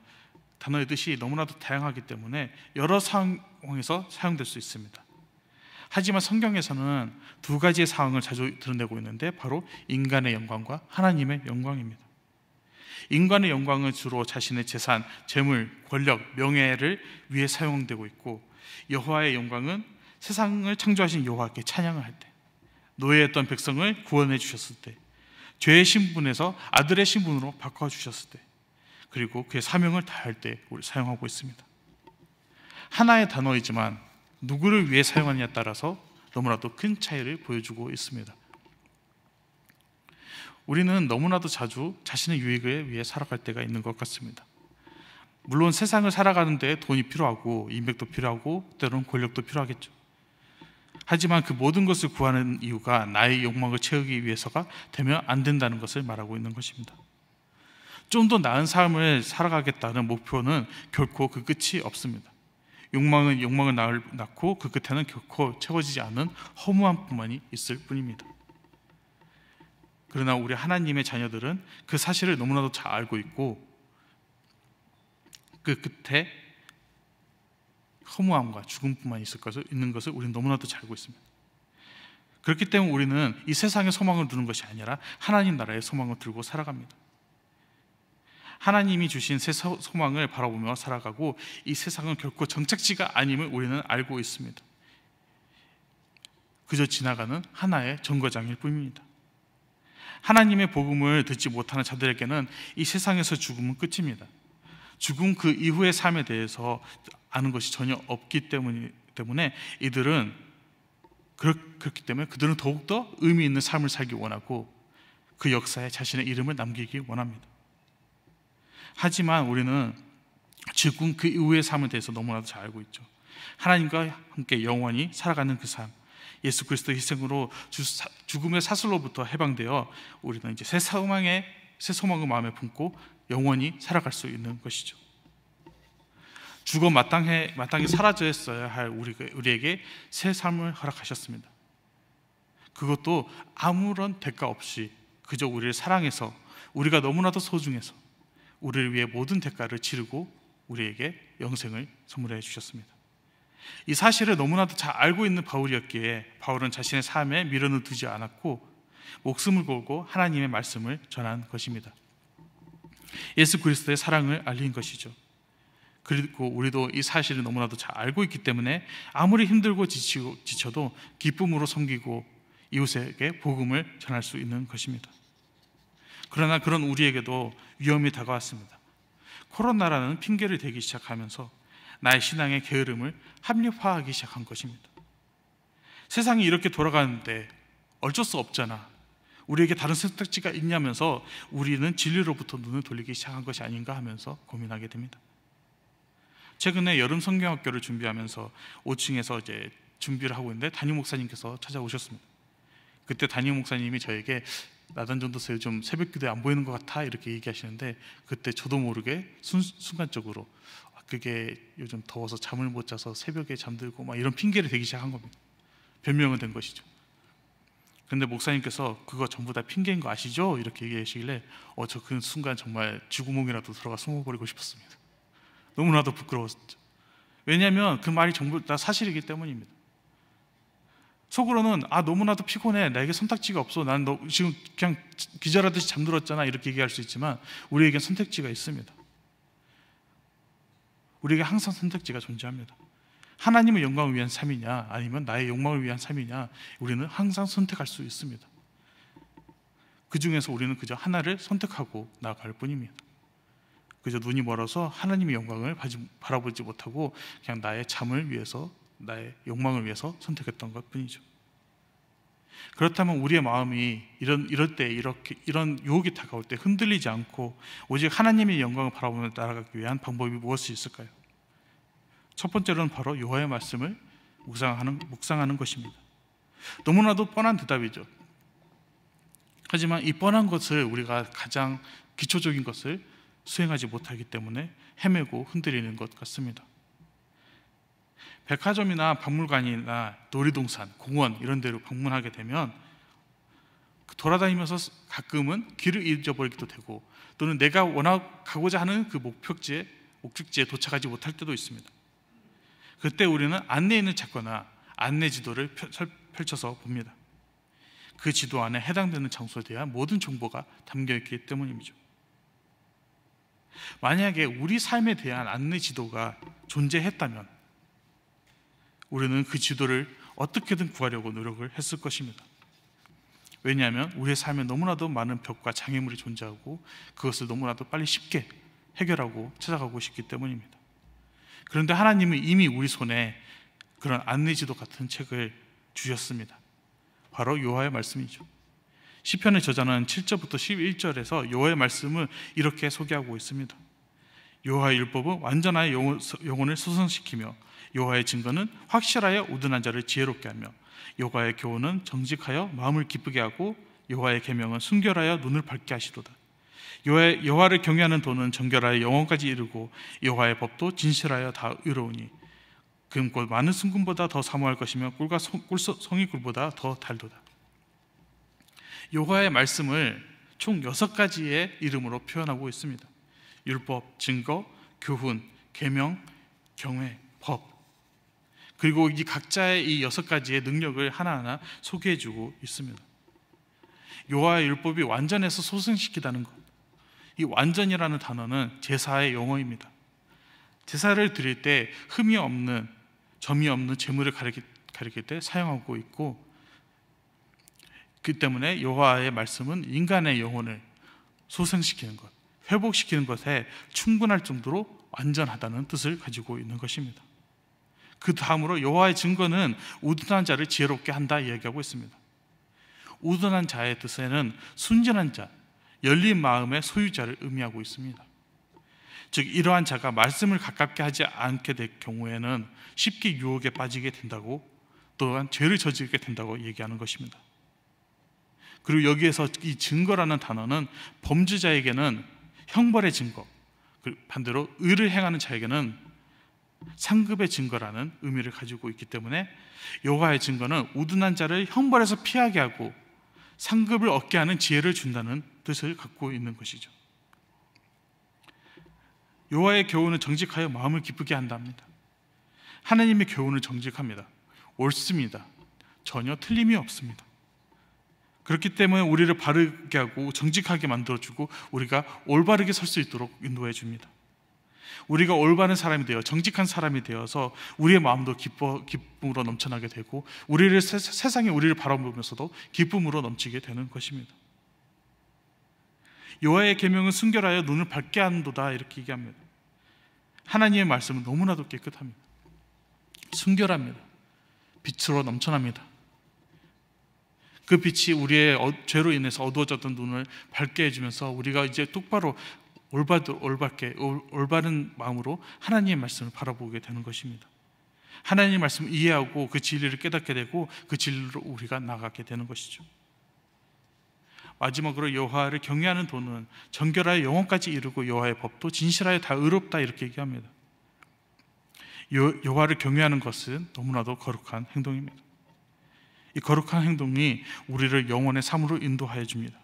단어의 뜻이 너무나도 다양하기 때문에 여러 상황에서 사용될 수 있습니다. 하지만 성경에서는 두 가지의 상황을 자주 드러내고 있는데 바로 인간의 영광과 하나님의 영광입니다. 인간의 영광은 주로 자신의 재산, 재물, 권력, 명예를 위해 사용되고 있고 여호와의 영광은 세상을 창조하신 여호와께 찬양을 할 때, 노예였던 백성을 구원해 주셨을 때, 죄의 신분에서 아들의 신분으로 바꿔 주셨을 때, 그리고 그의 사명을 다할 때 우리 사용하고 있습니다. 하나의 단어이지만 누구를 위해 사용하느냐에 따라서 너무나도 큰 차이를 보여주고 있습니다. 우리는 너무나도 자주 자신의 유익을 위해 살아갈 때가 있는 것 같습니다. 물론 세상을 살아가는데 돈이 필요하고 인맥도 필요하고 때로는 권력도 필요하겠죠. 하지만 그 모든 것을 구하는 이유가 나의 욕망을 채우기 위해서가 되면 안 된다는 것을 말하고 있는 것입니다. 좀 더 나은 삶을 살아가겠다는 목표는 결코 그 끝이 없습니다. 욕망은 욕망을 낳고 그 끝에는 결코 채워지지 않는 허무한 뿐만이 있을 뿐입니다. 그러나 우리 하나님의 자녀들은 그 사실을 너무나도 잘 알고 있고 그 끝에 허무함과 죽음뿐만 있을 것을, 있는 것을 우리는 너무나도 잘 알고 있습니다. 그렇기 때문에 우리는 이 세상의 소망을 두는 것이 아니라 하나님 나라의 소망을 들고 살아갑니다. 하나님이 주신 새 소망을 바라보며 살아가고 이 세상은 결코 정착지가 아님을 우리는 알고 있습니다. 그저 지나가는 하나의 정거장일 뿐입니다. 하나님의 복음을 듣지 못하는 자들에게는 이 세상에서 죽음은 끝입니다. 죽음 그 이후의 삶에 대해서 아는 것이 전혀 없기 때문에 이들은 그렇기 때문에 그들은 더욱더 의미 있는 삶을 살기 원하고 그 역사에 자신의 이름을 남기기 원합니다. 하지만 우리는 죽음 그 이후의 삶에 대해서 너무나도 잘 알고 있죠. 하나님과 함께 영원히 살아가는 그 삶, 예수 그리스도 희생으로 죽음의 사슬로부터 해방되어 우리는 이제 새 소망의 새 소망을 마음에 품고 영원히 살아갈 수 있는 것이죠. 죽어 마땅해 마땅히 사라져야 할 우리 우리에게 새 삶을 허락하셨습니다. 그것도 아무런 대가 없이 그저 우리를 사랑해서 우리가 너무나도 소중해서 우리를 위해 모든 대가를 치르고 우리에게 영생을 선물해 주셨습니다. 이 사실을 너무나도 잘 알고 있는 바울이었기에 바울은 자신의 삶에 미련을 지 않았고 목숨을 걸고 하나님의 말씀을 전한 것입니다. 예수 그리스도의 사랑을 알린 것이죠. 그리고 우리도 이 사실을 너무나도 잘 알고 있기 때문에 아무리 힘들고 지치고 지쳐도 기쁨으로 섬기고 이웃에게 복음을 전할 수 있는 것입니다. 그러나 그런 우리에게도 위험이 다가왔습니다. 코로나라는 핑계를 대기 시작하면서 나의 신앙의 게으름을 합리화하기 시작한 것입니다. 세상이 이렇게 돌아가는데 어쩔 수 없잖아. 우리에게 다른 선택지가 있냐면서 우리는 진리로부터 눈을 돌리기 시작한 것이 아닌가 하면서 고민하게 됩니다. 최근에 여름 성경학교를 준비하면서 5층에서 이제 준비를 하고 있는데 담임 목사님께서 찾아오셨습니다. 그때 담임 목사님이 저에게 나단 전도서 요즘 새벽 기도에 안 보이는 것 같아 이렇게 얘기하시는데 그때 저도 모르게 순, 간적으로 아, 그게 요즘 더워서 잠을 못 자서 새벽에 잠들고 막 이런 핑계를 대기 시작한 겁니다. 변명은 된 것이죠. 근데 목사님께서 그거 전부 다 핑계인 거 아시죠? 이렇게 얘기하시길래 어저 그 순간 정말 쥐구멍이라도 들어가 숨어버리고 싶었습니다. 너무나도 부끄러웠죠. 왜냐하면 그 말이 전부 다 사실이기 때문입니다. 속으로는 아 너무나도 피곤해 나에게 선택지가 없어 난 너 지금 그냥 기절하듯이 잠들었잖아 이렇게 얘기할 수 있지만 우리에게 선택지가 있습니다. 우리에게 항상 선택지가 존재합니다. 하나님의 영광을 위한 삶이냐 아니면 나의 욕망을 위한 삶이냐 우리는 항상 선택할 수 있습니다. 그 중에서 우리는 그저 하나를 선택하고 나아갈 뿐입니다. 그저 눈이 멀어서 하나님의 영광을 바라보지 못하고 그냥 나의 잠을 위해서 나의 욕망을 위해서 선택했던 것 뿐이죠. 그렇다면 우리의 마음이 이런 이럴 때 이렇게 이런 유혹이 다가올 때 흔들리지 않고 오직 하나님의 영광을 바라보며 나아가기 위한 방법이 무엇이 있을까요? 첫 번째로는 바로 여호와의 말씀을 묵상하는, 묵상하는 것입니다. 너무나도 뻔한 대답이죠. 하지만 이 뻔한 것을 우리가 가장 기초적인 것을 수행하지 못하기 때문에 헤매고 흔들리는 것 같습니다. 백화점이나 박물관이나 놀이동산, 공원 이런 데로 방문하게 되면 돌아다니면서 가끔은 길을 잊어버리기도 되고 또는 내가 원하고자 하는 그 목적지에 목적지에 도착하지 못할 때도 있습니다. 그때 우리는 안내인을 찾거나 안내 지도를 펼쳐서 봅니다. 그 지도 안에 해당되는 장소에 대한 모든 정보가 담겨 있기 때문이죠. 만약에 우리 삶에 대한 안내 지도가 존재했다면 우리는 그 지도를 어떻게든 구하려고 노력을 했을 것입니다. 왜냐하면 우리의 삶에 너무나도 많은 벽과 장애물이 존재하고 그것을 너무나도 빨리 쉽게 해결하고 찾아가고 싶기 때문입니다. 그런데 하나님은 이미 우리 손에 그런 안내지도 같은 책을 주셨습니다. 바로 요하의 말씀이죠. 시편의 저자는 7절부터 11절에서 요하의 말씀을 이렇게 소개하고 있습니다. 요하의 율법은 완전하여 영혼을 수성시키며 요하의 증거는 확실하여 우둔한 자를 지혜롭게 하며 요하의 교훈은 정직하여 마음을 기쁘게 하고 요하의 계명은 순결하여 눈을 밝게 하시도다. 여호와를 경외하는 도는 정결하여 영원까지 이르고 여호와의 법도 진실하여 다 의로우니 금꽃 많은 승금보다더 사모할 것이며 꿀과 성, 꿀, 성이 꿀보다 더 달도다. 여호와의 말씀을 총 여섯 가지의 이름으로 표현하고 있습니다. 율법, 증거, 교훈, 계명, 경외, 법. 그리고 이 각자의 이 여섯 가지의 능력을 하나하나 소개해주고 있습니다. 요하의 율법이 완전해서 소승시키다는 것. 이 완전이라는 단어는 제사의 용어입니다. 제사를 드릴 때 흠이 없는 점이 없는 제물을 가리킬, 가리킬 때 사용하고 있고 그 때문에 여호와의 말씀은 인간의 영혼을 소생시키는 것, 회복시키는 것에 충분할 정도로 완전하다는 뜻을 가지고 있는 것입니다. 그 다음으로 여호와의 증거는 우둔한 자를 지혜롭게 한다 이야기하고 있습니다. 우둔한 자의 뜻에는 순진한 자, 열린 마음의 소유자를 의미하고 있습니다. 즉 이러한 자가 말씀을 가깝게 하지 않게 될 경우에는 쉽게 유혹에 빠지게 된다고 또한 죄를 저지르게 된다고 얘기하는 것입니다. 그리고 여기에서 이 증거라는 단어는 범죄자에게는 형벌의 증거, 그 반대로 의를 행하는 자에게는 상급의 증거라는 의미를 가지고 있기 때문에 여호와의 증거는 우둔한 자를 형벌에서 피하게 하고 상급을 얻게 하는 지혜를 준다는 뜻을 갖고 있는 것이죠. 요아의 교훈을 정직하여 마음을 기쁘게 한답니다. 하나님의 교훈을 정직합니다. 옳습니다. 전혀 틀림이 없습니다. 그렇기 때문에 우리를 바르게 하고 정직하게 만들어주고 우리가 올바르게 설 수 있도록 인도해 줍니다. 우리가 올바른 사람이 되어 정직한 사람이 되어서 우리의 마음도 기뻐, 기쁨으로 넘쳐나게 되고 우리를 세, 상이 우리를 바라보면서도 기쁨으로 넘치게 되는 것입니다. 요하의 계명은 순결하여 눈을 밝게 한도다 이렇게 얘기합니다. 하나님의 말씀은 너무나도 깨끗합니다. 순결합니다. 빛으로 넘쳐납니다. 그 빛이 우리의 어, 죄로 인해서 어두워졌던 눈을 밝게 해주면서 우리가 이제 똑바로 올바도 올바게 올바른 마음으로 하나님의 말씀을 바라보게 되는 것입니다. 하나님의 말씀을 이해하고 그 진리를 깨닫게 되고 그 진리로 우리가 나가게 되는 것이죠. 마지막으로 여호와를 경외하는 돈은 정결하여 영혼까지 이루고 여호와의 법도 진실하여 다 의롭다 이렇게 얘기합니다. 여호와를 경외하는 것은 너무나도 거룩한 행동입니다. 이 거룩한 행동이 우리를 영원의 삶으로 인도하여 줍니다.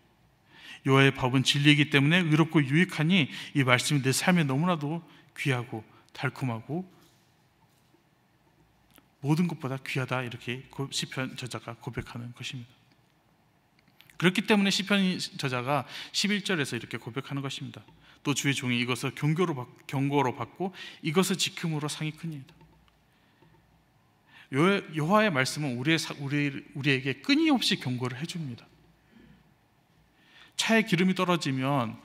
여호와의 법은 진리이기 때문에 의롭고 유익하니 이 말씀이 내 삶에 너무나도 귀하고 달콤하고 모든 것보다 귀하다 이렇게 시편 저자가 고백하는 것입니다. 그렇기 때문에 시편 저자가 11절에서 이렇게 고백하는 것입니다. 또 주의 종이 이것을 경고로, 받, 경고로 받고 이것을 지킴으로 상이 크니다 여호와의 말씀은 우리의 우리 우리에게 끊임없이 경고를 해줍니다. 차에 기름이 떨어지면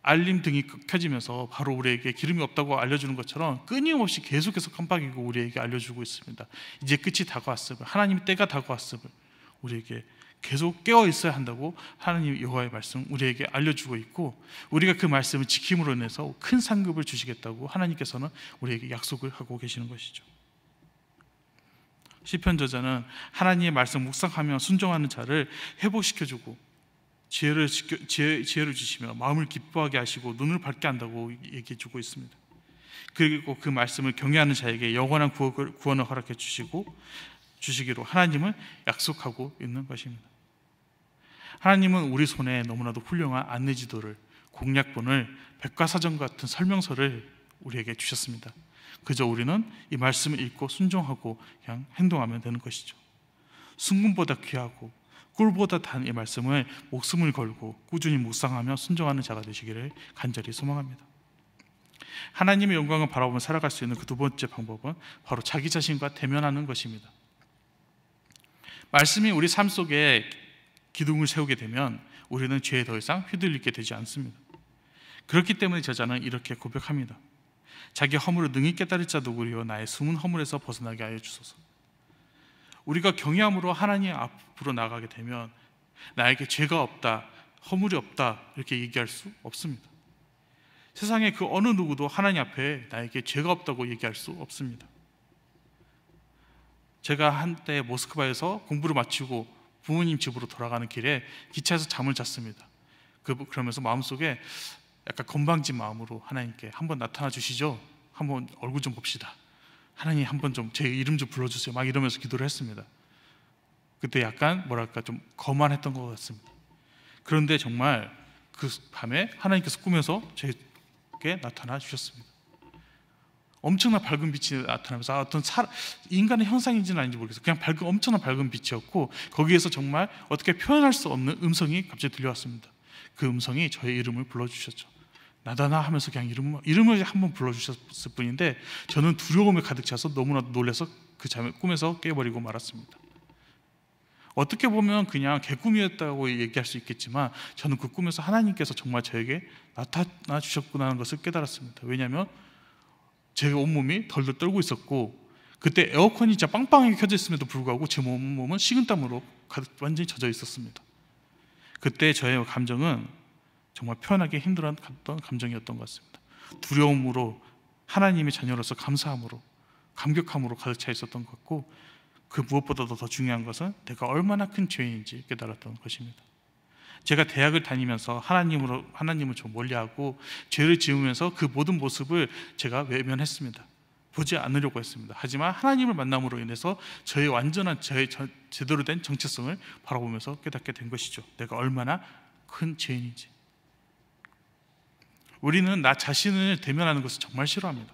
알림 등이 켜지면서 바로 우리에게 기름이 없다고 알려주는 것처럼 끊임없이 계속해서 깜빡이고 우리에게 알려주고 있습니다. 이제 끝이 다가왔음을 하나님 때가 다가왔음을 우리에게 계속 깨어 있어야 한다고 하나님 여호와의 말씀 우리에게 알려주고 있고 우리가 그 말씀을 지킴으로 인해서 큰 상급을 주시겠다고 하나님께서는 우리에게 약속을 하고 계시는 것이죠. 시편 저자는 하나님의 말씀 묵상하며 순종하는 자를 회복시켜주고 지혜를, 지혜, 지혜를 주시며 마음을 기뻐하게 하시고 눈을 밝게 한다고 얘기해 주고 있습니다. 그리고 그 말씀을 경외하는 자에게 영원한 구원을, 구원을 허락해 주시고 주시기로 하나님은 약속하고 있는 것입니다. 하나님은 우리 손에 너무나도 훌륭한 안내 지도를 공략본을 백과사전 같은 설명서를 우리에게 주셨습니다. 그저 우리는 이 말씀을 읽고 순종하고 그냥 행동하면 되는 것이죠. 순금보다 귀하고 꿀보다 단 이 말씀을 목숨을 걸고 꾸준히 묵상하며 순종하는 자가 되시기를 간절히 소망합니다. 하나님의 영광을 바라보며 살아갈 수 있는 그 두 번째 방법은 바로 자기 자신과 대면하는 것입니다. 말씀이 우리 삶 속에 기둥을 세우게 되면 우리는 죄에 더 이상 휘둘리게 되지 않습니다. 그렇기 때문에 저자는 이렇게 고백합니다. 자기 허물을 능히 깨달을 자 누구리요 나의 숨은 허물에서 벗어나게 하여 주소서. 우리가 경외함으로 하나님 앞으로 나가게 되면 나에게 죄가 없다, 허물이 없다 이렇게 얘기할 수 없습니다. 세상의 그 어느 누구도 하나님 앞에 나에게 죄가 없다고 얘기할 수 없습니다. 제가 한때 모스크바에서 공부를 마치고 부모님 집으로 돌아가는 길에 기차에서 잠을 잤습니다. 그, 그러면서 마음속에 약간 건방진 마음으로 하나님께 한번 나타나 주시죠. 한번 얼굴 좀 봅시다. 하나님 한 번 좀 제 이름 좀 불러주세요. 막 이러면서 기도를 했습니다. 그때 약간 뭐랄까 좀 거만했던 것 같습니다. 그런데 정말 그 밤에 하나님께서 꿈에서 제게 나타나 주셨습니다. 엄청난 밝은 빛이 나타나면서 아, 어떤 사, 인간의 현상인지는 아닌지 모르겠어요. 그냥 밝은 엄청난 밝은 빛이었고 거기에서 정말 어떻게 표현할 수 없는 음성이 갑자기 들려왔습니다. 그 음성이 저의 이름을 불러주셨죠. 나다나 하면서 그냥 이름, 이름을 한 번 불러주셨을 뿐인데 저는 두려움에 가득 차서 너무나 놀래서 그 잠에 꿈에서 깨버리고 말았습니다. 어떻게 보면 그냥 개꿈이었다고 얘기할 수 있겠지만 저는 그 꿈에서 하나님께서 정말 저에게 나타나 주셨구나 하는 것을 깨달았습니다. 왜냐하면 제 온몸이 덜덜 떨고 있었고 그때 에어컨이 진짜 빵빵하게 켜져 있음에도 불구하고 제 온몸은 식은땀으로 완전히 젖어 있었습니다. 그때 저의 감정은 정말 표현하기 힘들었던 감정이었던 것 같습니다. 두려움으로 하나님의 자녀로서 감사함으로 감격함으로 가득 차 있었던 것 같고 그 무엇보다도 더 중요한 것은 내가 얼마나 큰 죄인인지 깨달았던 것입니다. 제가 대학을 다니면서 하나님으로 하나님을 좀 멀리하고 죄를 지으면서 그 모든 모습을 제가 외면했습니다. 보지 않으려고 했습니다. 하지만 하나님을 만남으로 인해서 저의 완전한 저의 저, 제대로 된 정체성을 바라보면서 깨닫게 된 것이죠. 내가 얼마나 큰 죄인인지. 우리는 나 자신을 대면하는 것을 정말 싫어합니다.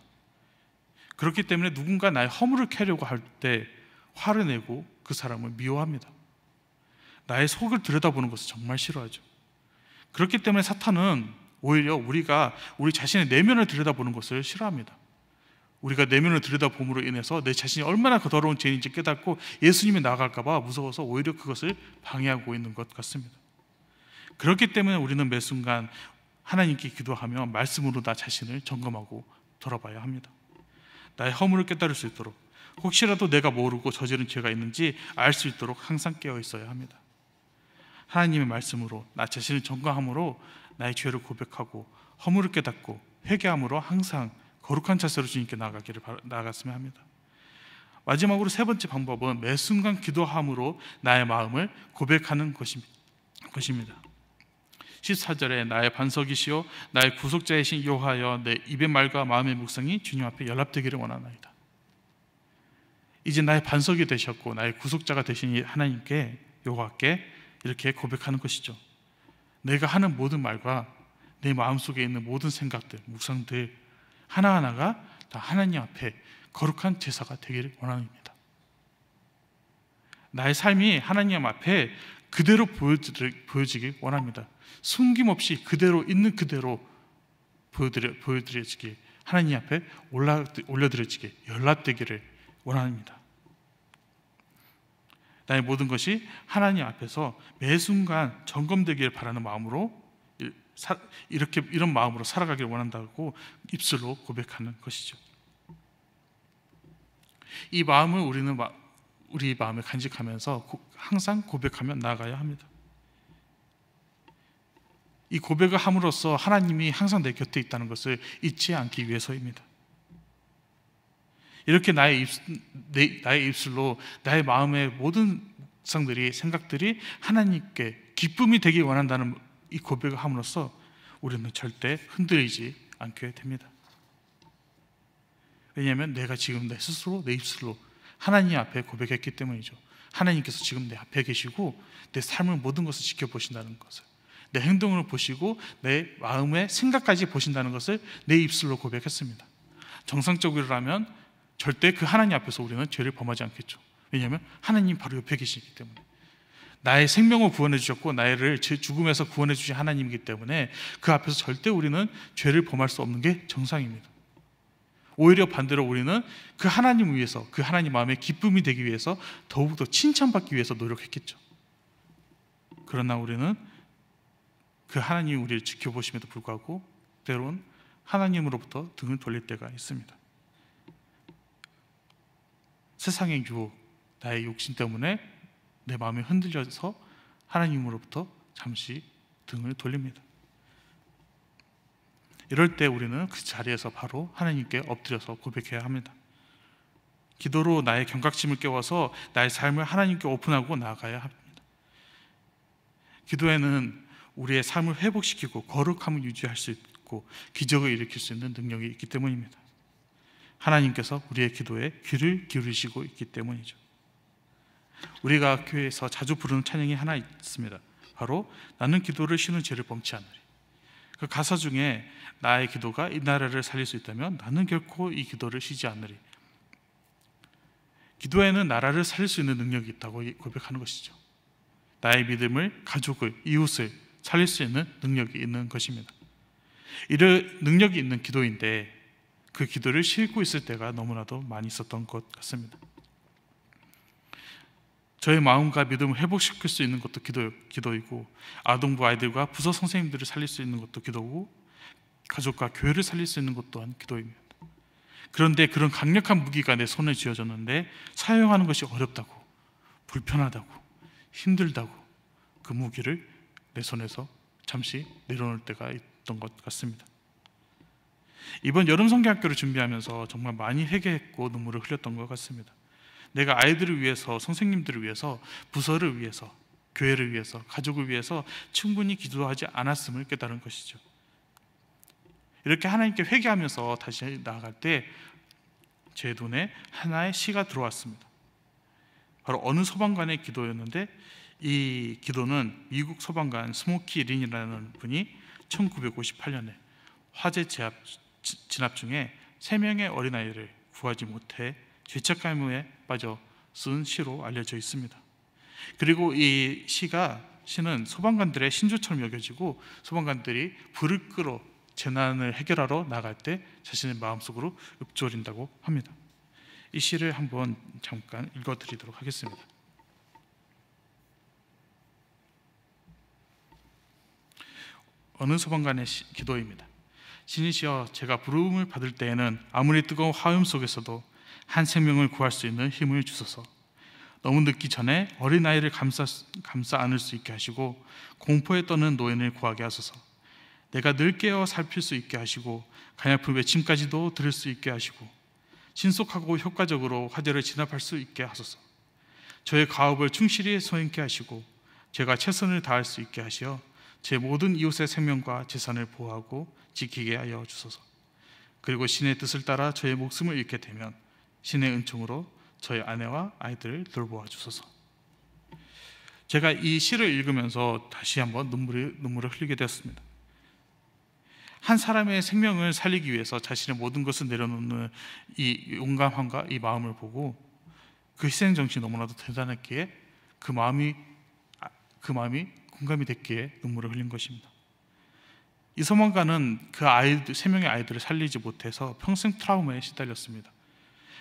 그렇기 때문에 누군가 나의 허물을 캐려고 할 때 화를 내고 그 사람을 미워합니다. 나의 속을 들여다보는 것을 정말 싫어하죠. 그렇기 때문에 사탄은 오히려 우리가 우리 자신의 내면을 들여다보는 것을 싫어합니다. 우리가 내면을 들여다봄으로 인해서 내 자신이 얼마나 거더러운 죄인지 깨닫고 예수님이 나갈까봐 아 무서워서 오히려 그것을 방해하고 있는 것 같습니다. 그렇기 때문에 우리는 매 순간 하나님께 기도하며 말씀으로 나 자신을 점검하고 돌아봐야 합니다. 나의 허물을 깨달을 수 있도록 혹시라도 내가 모르고 저지른 죄가 있는지 알 수 있도록 항상 깨어 있어야 합니다. 하나님의 말씀으로 나 자신을 점검함으로 나의 죄를 고백하고 허물을 깨닫고 회개함으로 항상 거룩한 자세로 주님께 나아가기를 나아갔으면 합니다. 마지막으로 세 번째 방법은 매 순간 기도함으로 나의 마음을 고백하는 것입니다. 14절에 나의 반석이시요 나의 구속자이신 여호와여 내 입의 말과 마음의 묵상이 주님 앞에 연락되기를 원하나이다. 이제 나의 반석이 되셨고 나의 구속자가 되신 하나님께 여호와께 이렇게 고백하는 것이죠. 내가 하는 모든 말과 내 마음속에 있는 모든 생각들, 묵상들 하나하나가 다 하나님 앞에 거룩한 제사가 되기를 원합니다. 나의 삶이 하나님 앞에 그대로 보여지길 원합니다. 숨김없이 그대로 있는 그대로 보여드려, 보여드려지게 하나님 앞에 올라, 올려드려지게 연락되기를 원합니다. 나의 모든 것이 하나님 앞에서 매 순간 점검되기를 바라는 마음으로 이렇게 이런 마음으로 살아가길 원한다고 입술로 고백하는 것이죠. 이 마음을 우리는 우리 마음에 간직하면서 항상 고백하며 나가야 합니다. 이 고백을 함으로써 하나님이 항상 내 곁에 있다는 것을 잊지 않기 위해서입니다. 이렇게 나의, 입, 내, 나의 입술로 나의 마음의 모든 상들이 생각들이 하나님께 기쁨이 되기 원한다는 이 고백을 함으로써 우리는 절대 흔들리지 않게 됩니다. 왜냐하면 내가 지금 내 스스로 내 입술로 하나님 앞에 고백했기 때문이죠. 하나님께서 지금 내 앞에 계시고 내 삶을 모든 것을 지켜보신다는 것을. 내 행동을 보시고 내 마음의 생각까지 보신다는 것을 내 입술로 고백했습니다. 정상적으로라면 절대 그 하나님 앞에서 우리는 죄를 범하지 않겠죠. 왜냐하면 하나님 바로 옆에 계시기 때문에. 나의 생명을 구원해 주셨고 나를 죽음에서 구원해 주신 하나님이기 때문에 그 앞에서 절대 우리는 죄를 범할 수 없는 게 정상입니다. 오히려 반대로 우리는 그 하나님 위해서 그 하나님 마음의 기쁨이 되기 위해서 더욱더 칭찬받기 위해서 노력했겠죠. 그러나 우리는 그 하나님이 우리를 지켜보심에도 불구하고 때론 하나님으로부터 등을 돌릴 때가 있습니다. 세상의 유혹, 나의 욕심 때문에 내 마음이 흔들려서 하나님으로부터 잠시 등을 돌립니다. 이럴 때 우리는 그 자리에서 바로 하나님께 엎드려서 고백해야 합니다. 기도로 나의 경각심을 깨워서 나의 삶을 하나님께 오픈하고 나아가야 합니다. 기도에는 우리의 삶을 회복시키고 거룩함을 유지할 수 있고 기적을 일으킬 수 있는 능력이 있기 때문입니다. 하나님께서 우리의 기도에 귀를 기울이시고 있기 때문이죠. 우리가 교회에서 자주 부르는 찬양이 하나 있습니다. 바로 나는 기도를 쉬는 죄를 범치 않으리. 그 가사 중에 나의 기도가 이 나라를 살릴 수 있다면 나는 결코 이 기도를 쉬지 않으리. 기도에는 나라를 살릴 수 있는 능력이 있다고 고백하는 것이죠. 나의 믿음을 가족을 이웃을 살릴 수 있는 능력이 있는 것입니다. 이를 능력이 있는 기도인데 그 기도를 실고 있을 때가 너무나도 많이 있었던 것 같습니다. 저의 마음과 믿음을 회복시킬 수 있는 것도 기도, 기도이고 아동부 아이들과 부서 선생님들을 살릴 수 있는 것도 기도고 가족과 교회를 살릴 수 있는 것 또한 기도입니다. 그런데 그런 강력한 무기가 내 손에 쥐어졌는데 사용하는 것이 어렵다고 불편하다고 힘들다고 그 무기를 내 손에서 잠시 내려놓을 때가 있던 것 같습니다. 이번 여름 성경학교를 준비하면서 정말 많이 회개했고 눈물을 흘렸던 것 같습니다. 내가 아이들을 위해서, 선생님들을 위해서, 부서를 위해서, 교회를 위해서, 가족을 위해서 충분히 기도하지 않았음을 깨달은 것이죠. 이렇게 하나님께 회개하면서 다시 나아갈 때 제 눈에 하나의 시가 들어왔습니다. 바로 어느 소방관의 기도였는데 이 기도는 미국 소방관 스모키 린이라는 분이 1958년에 화재 제압, 진압 중에 3명의 어린아이를 구하지 못해 죄책감에 빠져 쓴 시로 알려져 있습니다. 그리고 이 시가 시는 소방관들의 신조처럼 여겨지고 소방관들이 불을 끄러 재난을 해결하러 나갈 때 자신의 마음속으로 읊조린다고 합니다. 이 시를 한번 잠깐 읽어드리도록 하겠습니다. 어느 소방관의 기도입니다. 신이시여 제가 부름을 받을 때에는 아무리 뜨거운 화염 속에서도 한 생명을 구할 수 있는 힘을 주소서. 너무 늦기 전에 어린 아이를 감싸 감싸 안을 수 있게 하시고 공포에 떠는 노인을 구하게 하소서. 내가 늘 깨어 살필 수 있게 하시고 간약품 외침까지도 들을 수 있게 하시고 신속하고 효과적으로 화재를 진압할 수 있게 하소서. 저의 가업을 충실히 소행케 하시고 제가 최선을 다할 수 있게 하시어 제 모든 이웃의 생명과 재산을 보호하고 지키게 하여 주소서. 그리고 신의 뜻을 따라 저의 목숨을 잃게 되면 신의 은총으로 저의 아내와 아이들을 돌보아 주소서. 제가 이 시를 읽으면서 다시 한번 눈물을, 눈물을 흘리게 되었습니다. 한 사람의 생명을 살리기 위해서 자신의 모든 것을 내려놓는 이 용감함과 이 마음을 보고 그 희생 정신이 너무나도 대단했기에 그 마음이 그 마음이 공감이 됐기에 눈물을 흘린 것입니다. 이 소망가는 그 아이들 세 명의 아이들을 살리지 못해서 평생 트라우마에 시달렸습니다.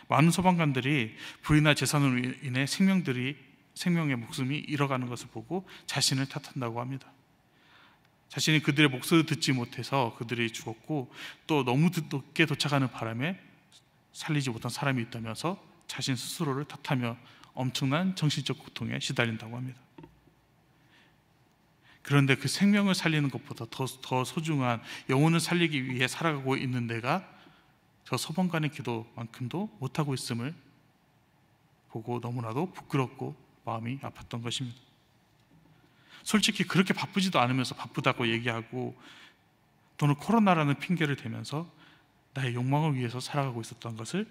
많은 소방관들이 불이나 재산으로 인해 생명들이 생명의 목숨이 잃어가는 것을 보고 자신을 탓한다고 합니다. 자신이 그들의 목소리를 듣지 못해서 그들이 죽었고 또 너무 늦게 도착하는 바람에 살리지 못한 사람이 있다면서 자신 스스로를 탓하며 엄청난 정신적 고통에 시달린다고 합니다. 그런데 그 생명을 살리는 것보다 더, 더 소중한 영혼을 살리기 위해 살아가고 있는 내가 저 서번간의 기도만큼도 못하고 있음을 보고 너무나도 부끄럽고 마음이 아팠던 것입니다. 솔직히 그렇게 바쁘지도 않으면서 바쁘다고 얘기하고 또는 코로나라는 핑계를 대면서 나의 욕망을 위해서 살아가고 있었던 것을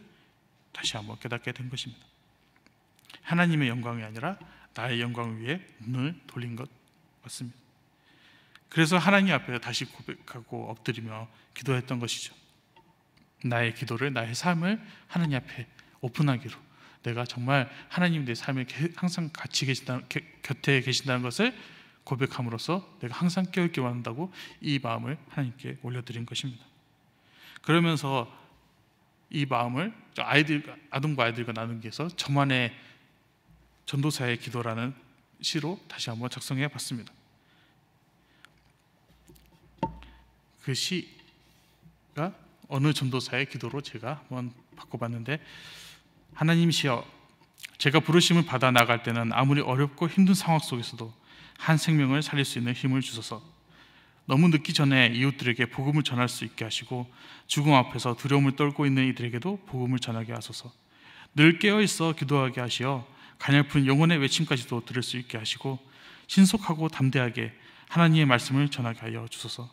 다시 한번 깨닫게 된 것입니다. 하나님의 영광이 아니라 나의 영광을 위해 눈을 돌린 것 맞습니다. 그래서 하나님 앞에 다시 고백하고 엎드리며 기도했던 것이죠. 나의 기도를 나의 삶을 하나님 앞에 오픈하기로 내가 정말 하나님 내 삶에 항상 같이 계신다 곁에 계신다는 것을 고백함으로써 내가 항상 깨어있기 원한다고 이 마음을 하나님께 올려드린 것입니다. 그러면서 이 마음을 아이들 아동과 아이들과 나누기 위해서 저만의 전도사의 기도라는 시로 다시 한번 작성해 봤습니다. 그 시가 어느 전도사의 기도로 제가 한번 바꿔봤는데 하나님시여 제가 부르심을 받아 나갈 때는 아무리 어렵고 힘든 상황 속에서도 한 생명을 살릴 수 있는 힘을 주소서 너무 늦기 전에 이웃들에게 복음을 전할 수 있게 하시고 죽음 앞에서 두려움을 떨고 있는 이들에게도 복음을 전하게 하소서 늘 깨어있어 기도하게 하시어 간열픈 영혼의 외침까지도 들을 수 있게 하시고 신속하고 담대하게 하나님의 말씀을 전하게 하여 주소서.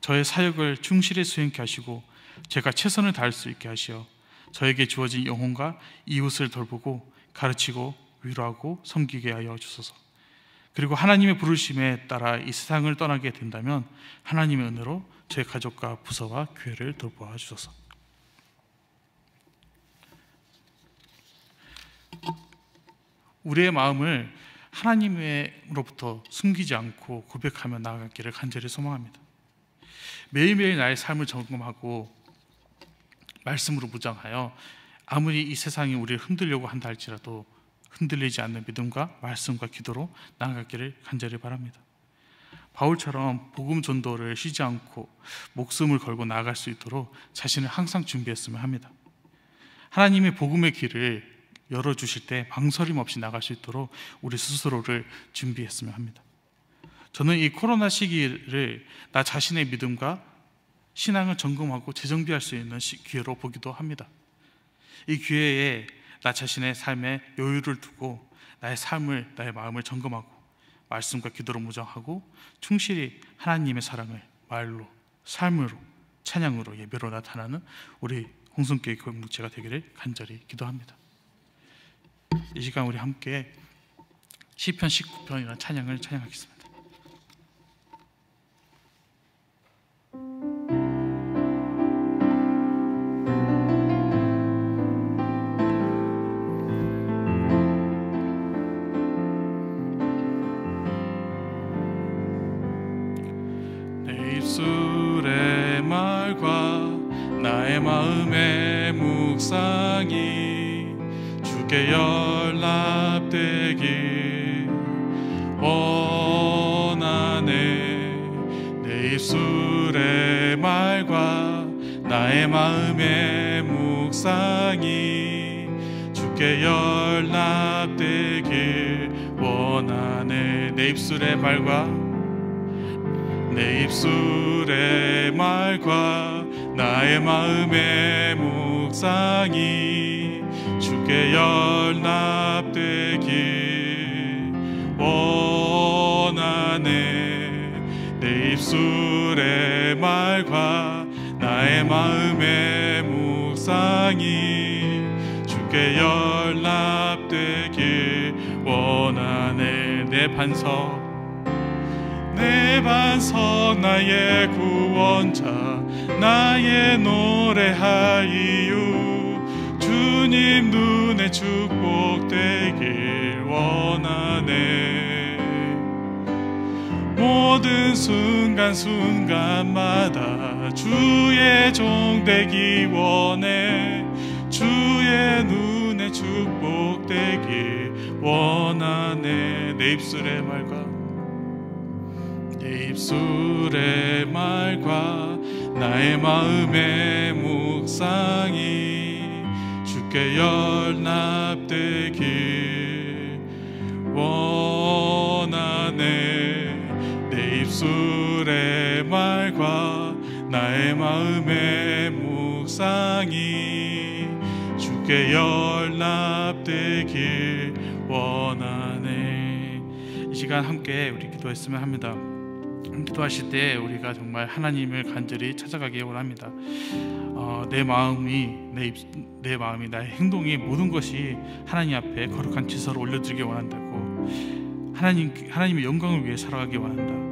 저의 사역을 충실히 수행케 하시고 제가 최선을 다할 수 있게 하시어 저에게 주어진 영혼과 이웃을 돌보고 가르치고 위로하고 섬기게 하여 주소서. 그리고 하나님의 부르심에 따라 이 세상을 떠나게 된다면 하나님의 은혜로 제 가족과 부서와 교회를 돌보아 주소서. 우리의 마음을 하나님으로부터 숨기지 않고 고백하며 나아가기를 간절히 소망합니다. 매일매일 나의 삶을 점검하고 말씀으로 무장하여 아무리 이 세상이 우리를 흔들려고 한다 할지라도 흔들리지 않는 믿음과 말씀과 기도로 나아가기를 간절히 바랍니다. 바울처럼 복음 전도를 쉬지 않고 목숨을 걸고 나아갈 수 있도록 자신을 항상 준비했으면 합니다. 하나님의 복음의 길을 열어주실 때 망설임 없이 나갈 수 있도록 우리 스스로를 준비했으면 합니다. 저는 이 코로나 시기를 나 자신의 믿음과 신앙을 점검하고 재정비할 수 있는 기회로 보기도 합니다. 이 기회에 나 자신의 삶에 여유를 두고 나의 삶을, 나의 마음을 점검하고 말씀과 기도로 무장하고 충실히 하나님의 사랑을 말로, 삶으로, 찬양으로 예배로 나타나는 우리 홍성교회 공동체가 되기를 간절히 기도합니다. 이 시간 우리 함께 시편 19편이라는 찬양을 찬양하겠습니다. 입술의 말과 내 입술의 말과 나의 마음의 묵상이 주께 연합되길 원하네 내 입술의 말과 나의 마음의 묵상이 주께 연합되길 원하네 내반성 찬서 나의 구원자 나의 노래하이유 주님 눈에 축복되길 원하네 모든 순간순간마다 주의 종 되기 원해 주의 눈에 축복되길 원하네 내 입술의 말과 내 입술의 말과 나의 마음의 묵상이 주께 열납되길 원하네 내 입술의 말과 나의 마음의 묵상이 주께 열납되길 원하네 이 시간 함께 우리 기도했으면 합니다. 기도하실 때 우리가 정말 하나님을 간절히 찾아가기 원합니다. 어, 내 마음이 내, 입, 내 마음이 나의 행동이 모든 것이 하나님 앞에 거룩한 제사로 올려드리기 원한다고 하나님 하나님의 영광을 위해 살아가기 원한다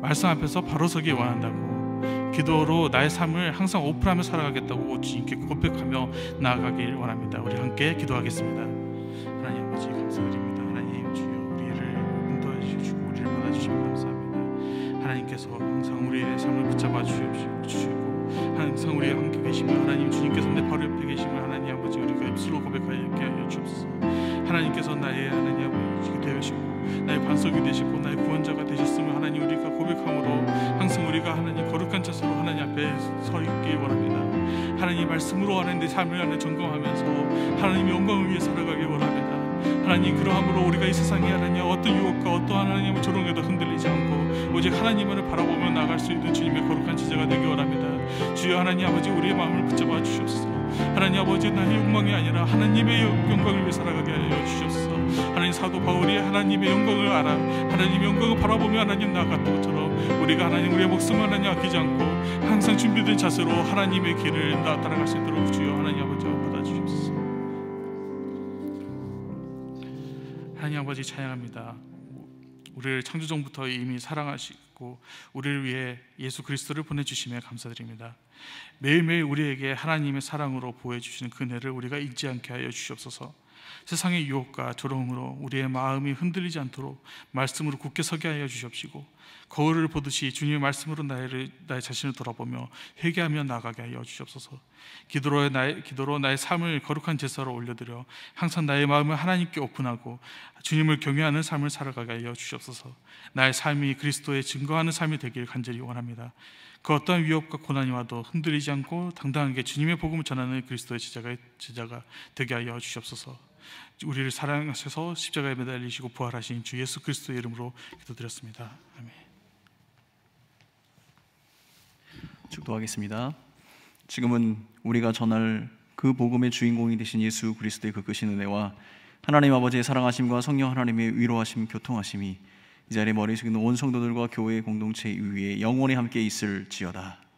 말씀 앞에서 바로 서기 원한다고 기도로 나의 삶을 항상 오픈하며 살아가겠다고 주님께 고백하며 나아가길 원합니다. 우리 함께 기도하겠습니다. 하나님 아버지 감사드립니다. 하나님 주여 우리를 인도해 주시고 우리를 받아주시고 감사 주님께서 항상 우리의 삶을 붙잡아 주시고 항상 우리와 함께 계시며 하나님 주님께서 내 바로 옆에 계시며 하나님 아버지 우리가 입술로 고백하게 하여 주옵소서 하나님께서 나의 하나님 아버지 되시고 나의 반석이 되시고 나의 구원자가 되셨음을 하나님 우리가 고백함으로 항상 우리가 하나님 거룩한 자세로 하나님 앞에 서있기 원합니다. 하나님 말씀으로 하나님의 삶을 안에 점검하면서 하나님의 영광을 위해 살아가길 원합니다. 하나님 그러함으로 우리가 이 세상에 하나님 어떤 유혹과 어떤 하나님을 조롱해도 흔들리지 않고 오직 하나님만을 바라보며 나갈 수 있는 주님의 거룩한 지자가 되기 원합니다 주여 하나님 아버지 우리의 마음을 붙잡아 주셨소 하나님 아버지 나의 욕망이 아니라 하나님의 영광을 위해 살아가게 하여 주셨소 하나님 사도 바울이 하나님의 영광을 알아 하나님의 영광을 바라보며 하나님 나갔던 것처럼 우리가 하나님 우리의 목숨을 하나님 아끼지 않고 항상 준비된 자세로 하나님의 길을 따라갈 수 있도록 주여 하나님 아버지 찬양합니다. 우리를 창조전부터 이미 사랑하시고 우리를 위해 예수 그리스도를 보내주심에 감사드립니다. 매일매일 우리에게 하나님의 사랑으로 보여주시는 그혜를 우리가 잊지 않게 하여 주시옵소서. 세상의 유혹과 조롱으로 우리의 마음이 흔들리지 않도록 말씀으로 굳게 서게 하여 주십시고 거울을 보듯이 주님의 말씀으로 나를, 나의, 자신을 돌아보며 회개하며 나가게 하여 주시옵소서 기도로 나의, 기도로 나의 삶을 거룩한 제사로 올려드려 항상 나의 마음을 하나님께 오픈하고 주님을 경외하는 삶을 살아가게 하여 주시옵소서 나의 삶이 그리스도의 증거하는 삶이 되길 간절히 원합니다 그어떠 위협과 고난이 와도 흔들리지 않고 당당하게 주님의 복음을 전하는 그리스도의 제자가, 제자가 되게 하여 주시옵소서 우리를 사랑하셔서 십자가에 매달리시고 부활하신 주 예수 그리스도의 이름으로 기도드렸습니다. 아멘. 축도하겠습니다. 지금은 우리가 전할 그 복음의 주인공이 되신 예수 그리스도의 그 크신 은혜와 하나님 아버지의 사랑하심과 성령 하나님의 위로하심 교통하심이 이 자리에 머리 숙이는 온 성도들과 교회의 공동체 위에 영원히 함께 있을지어다.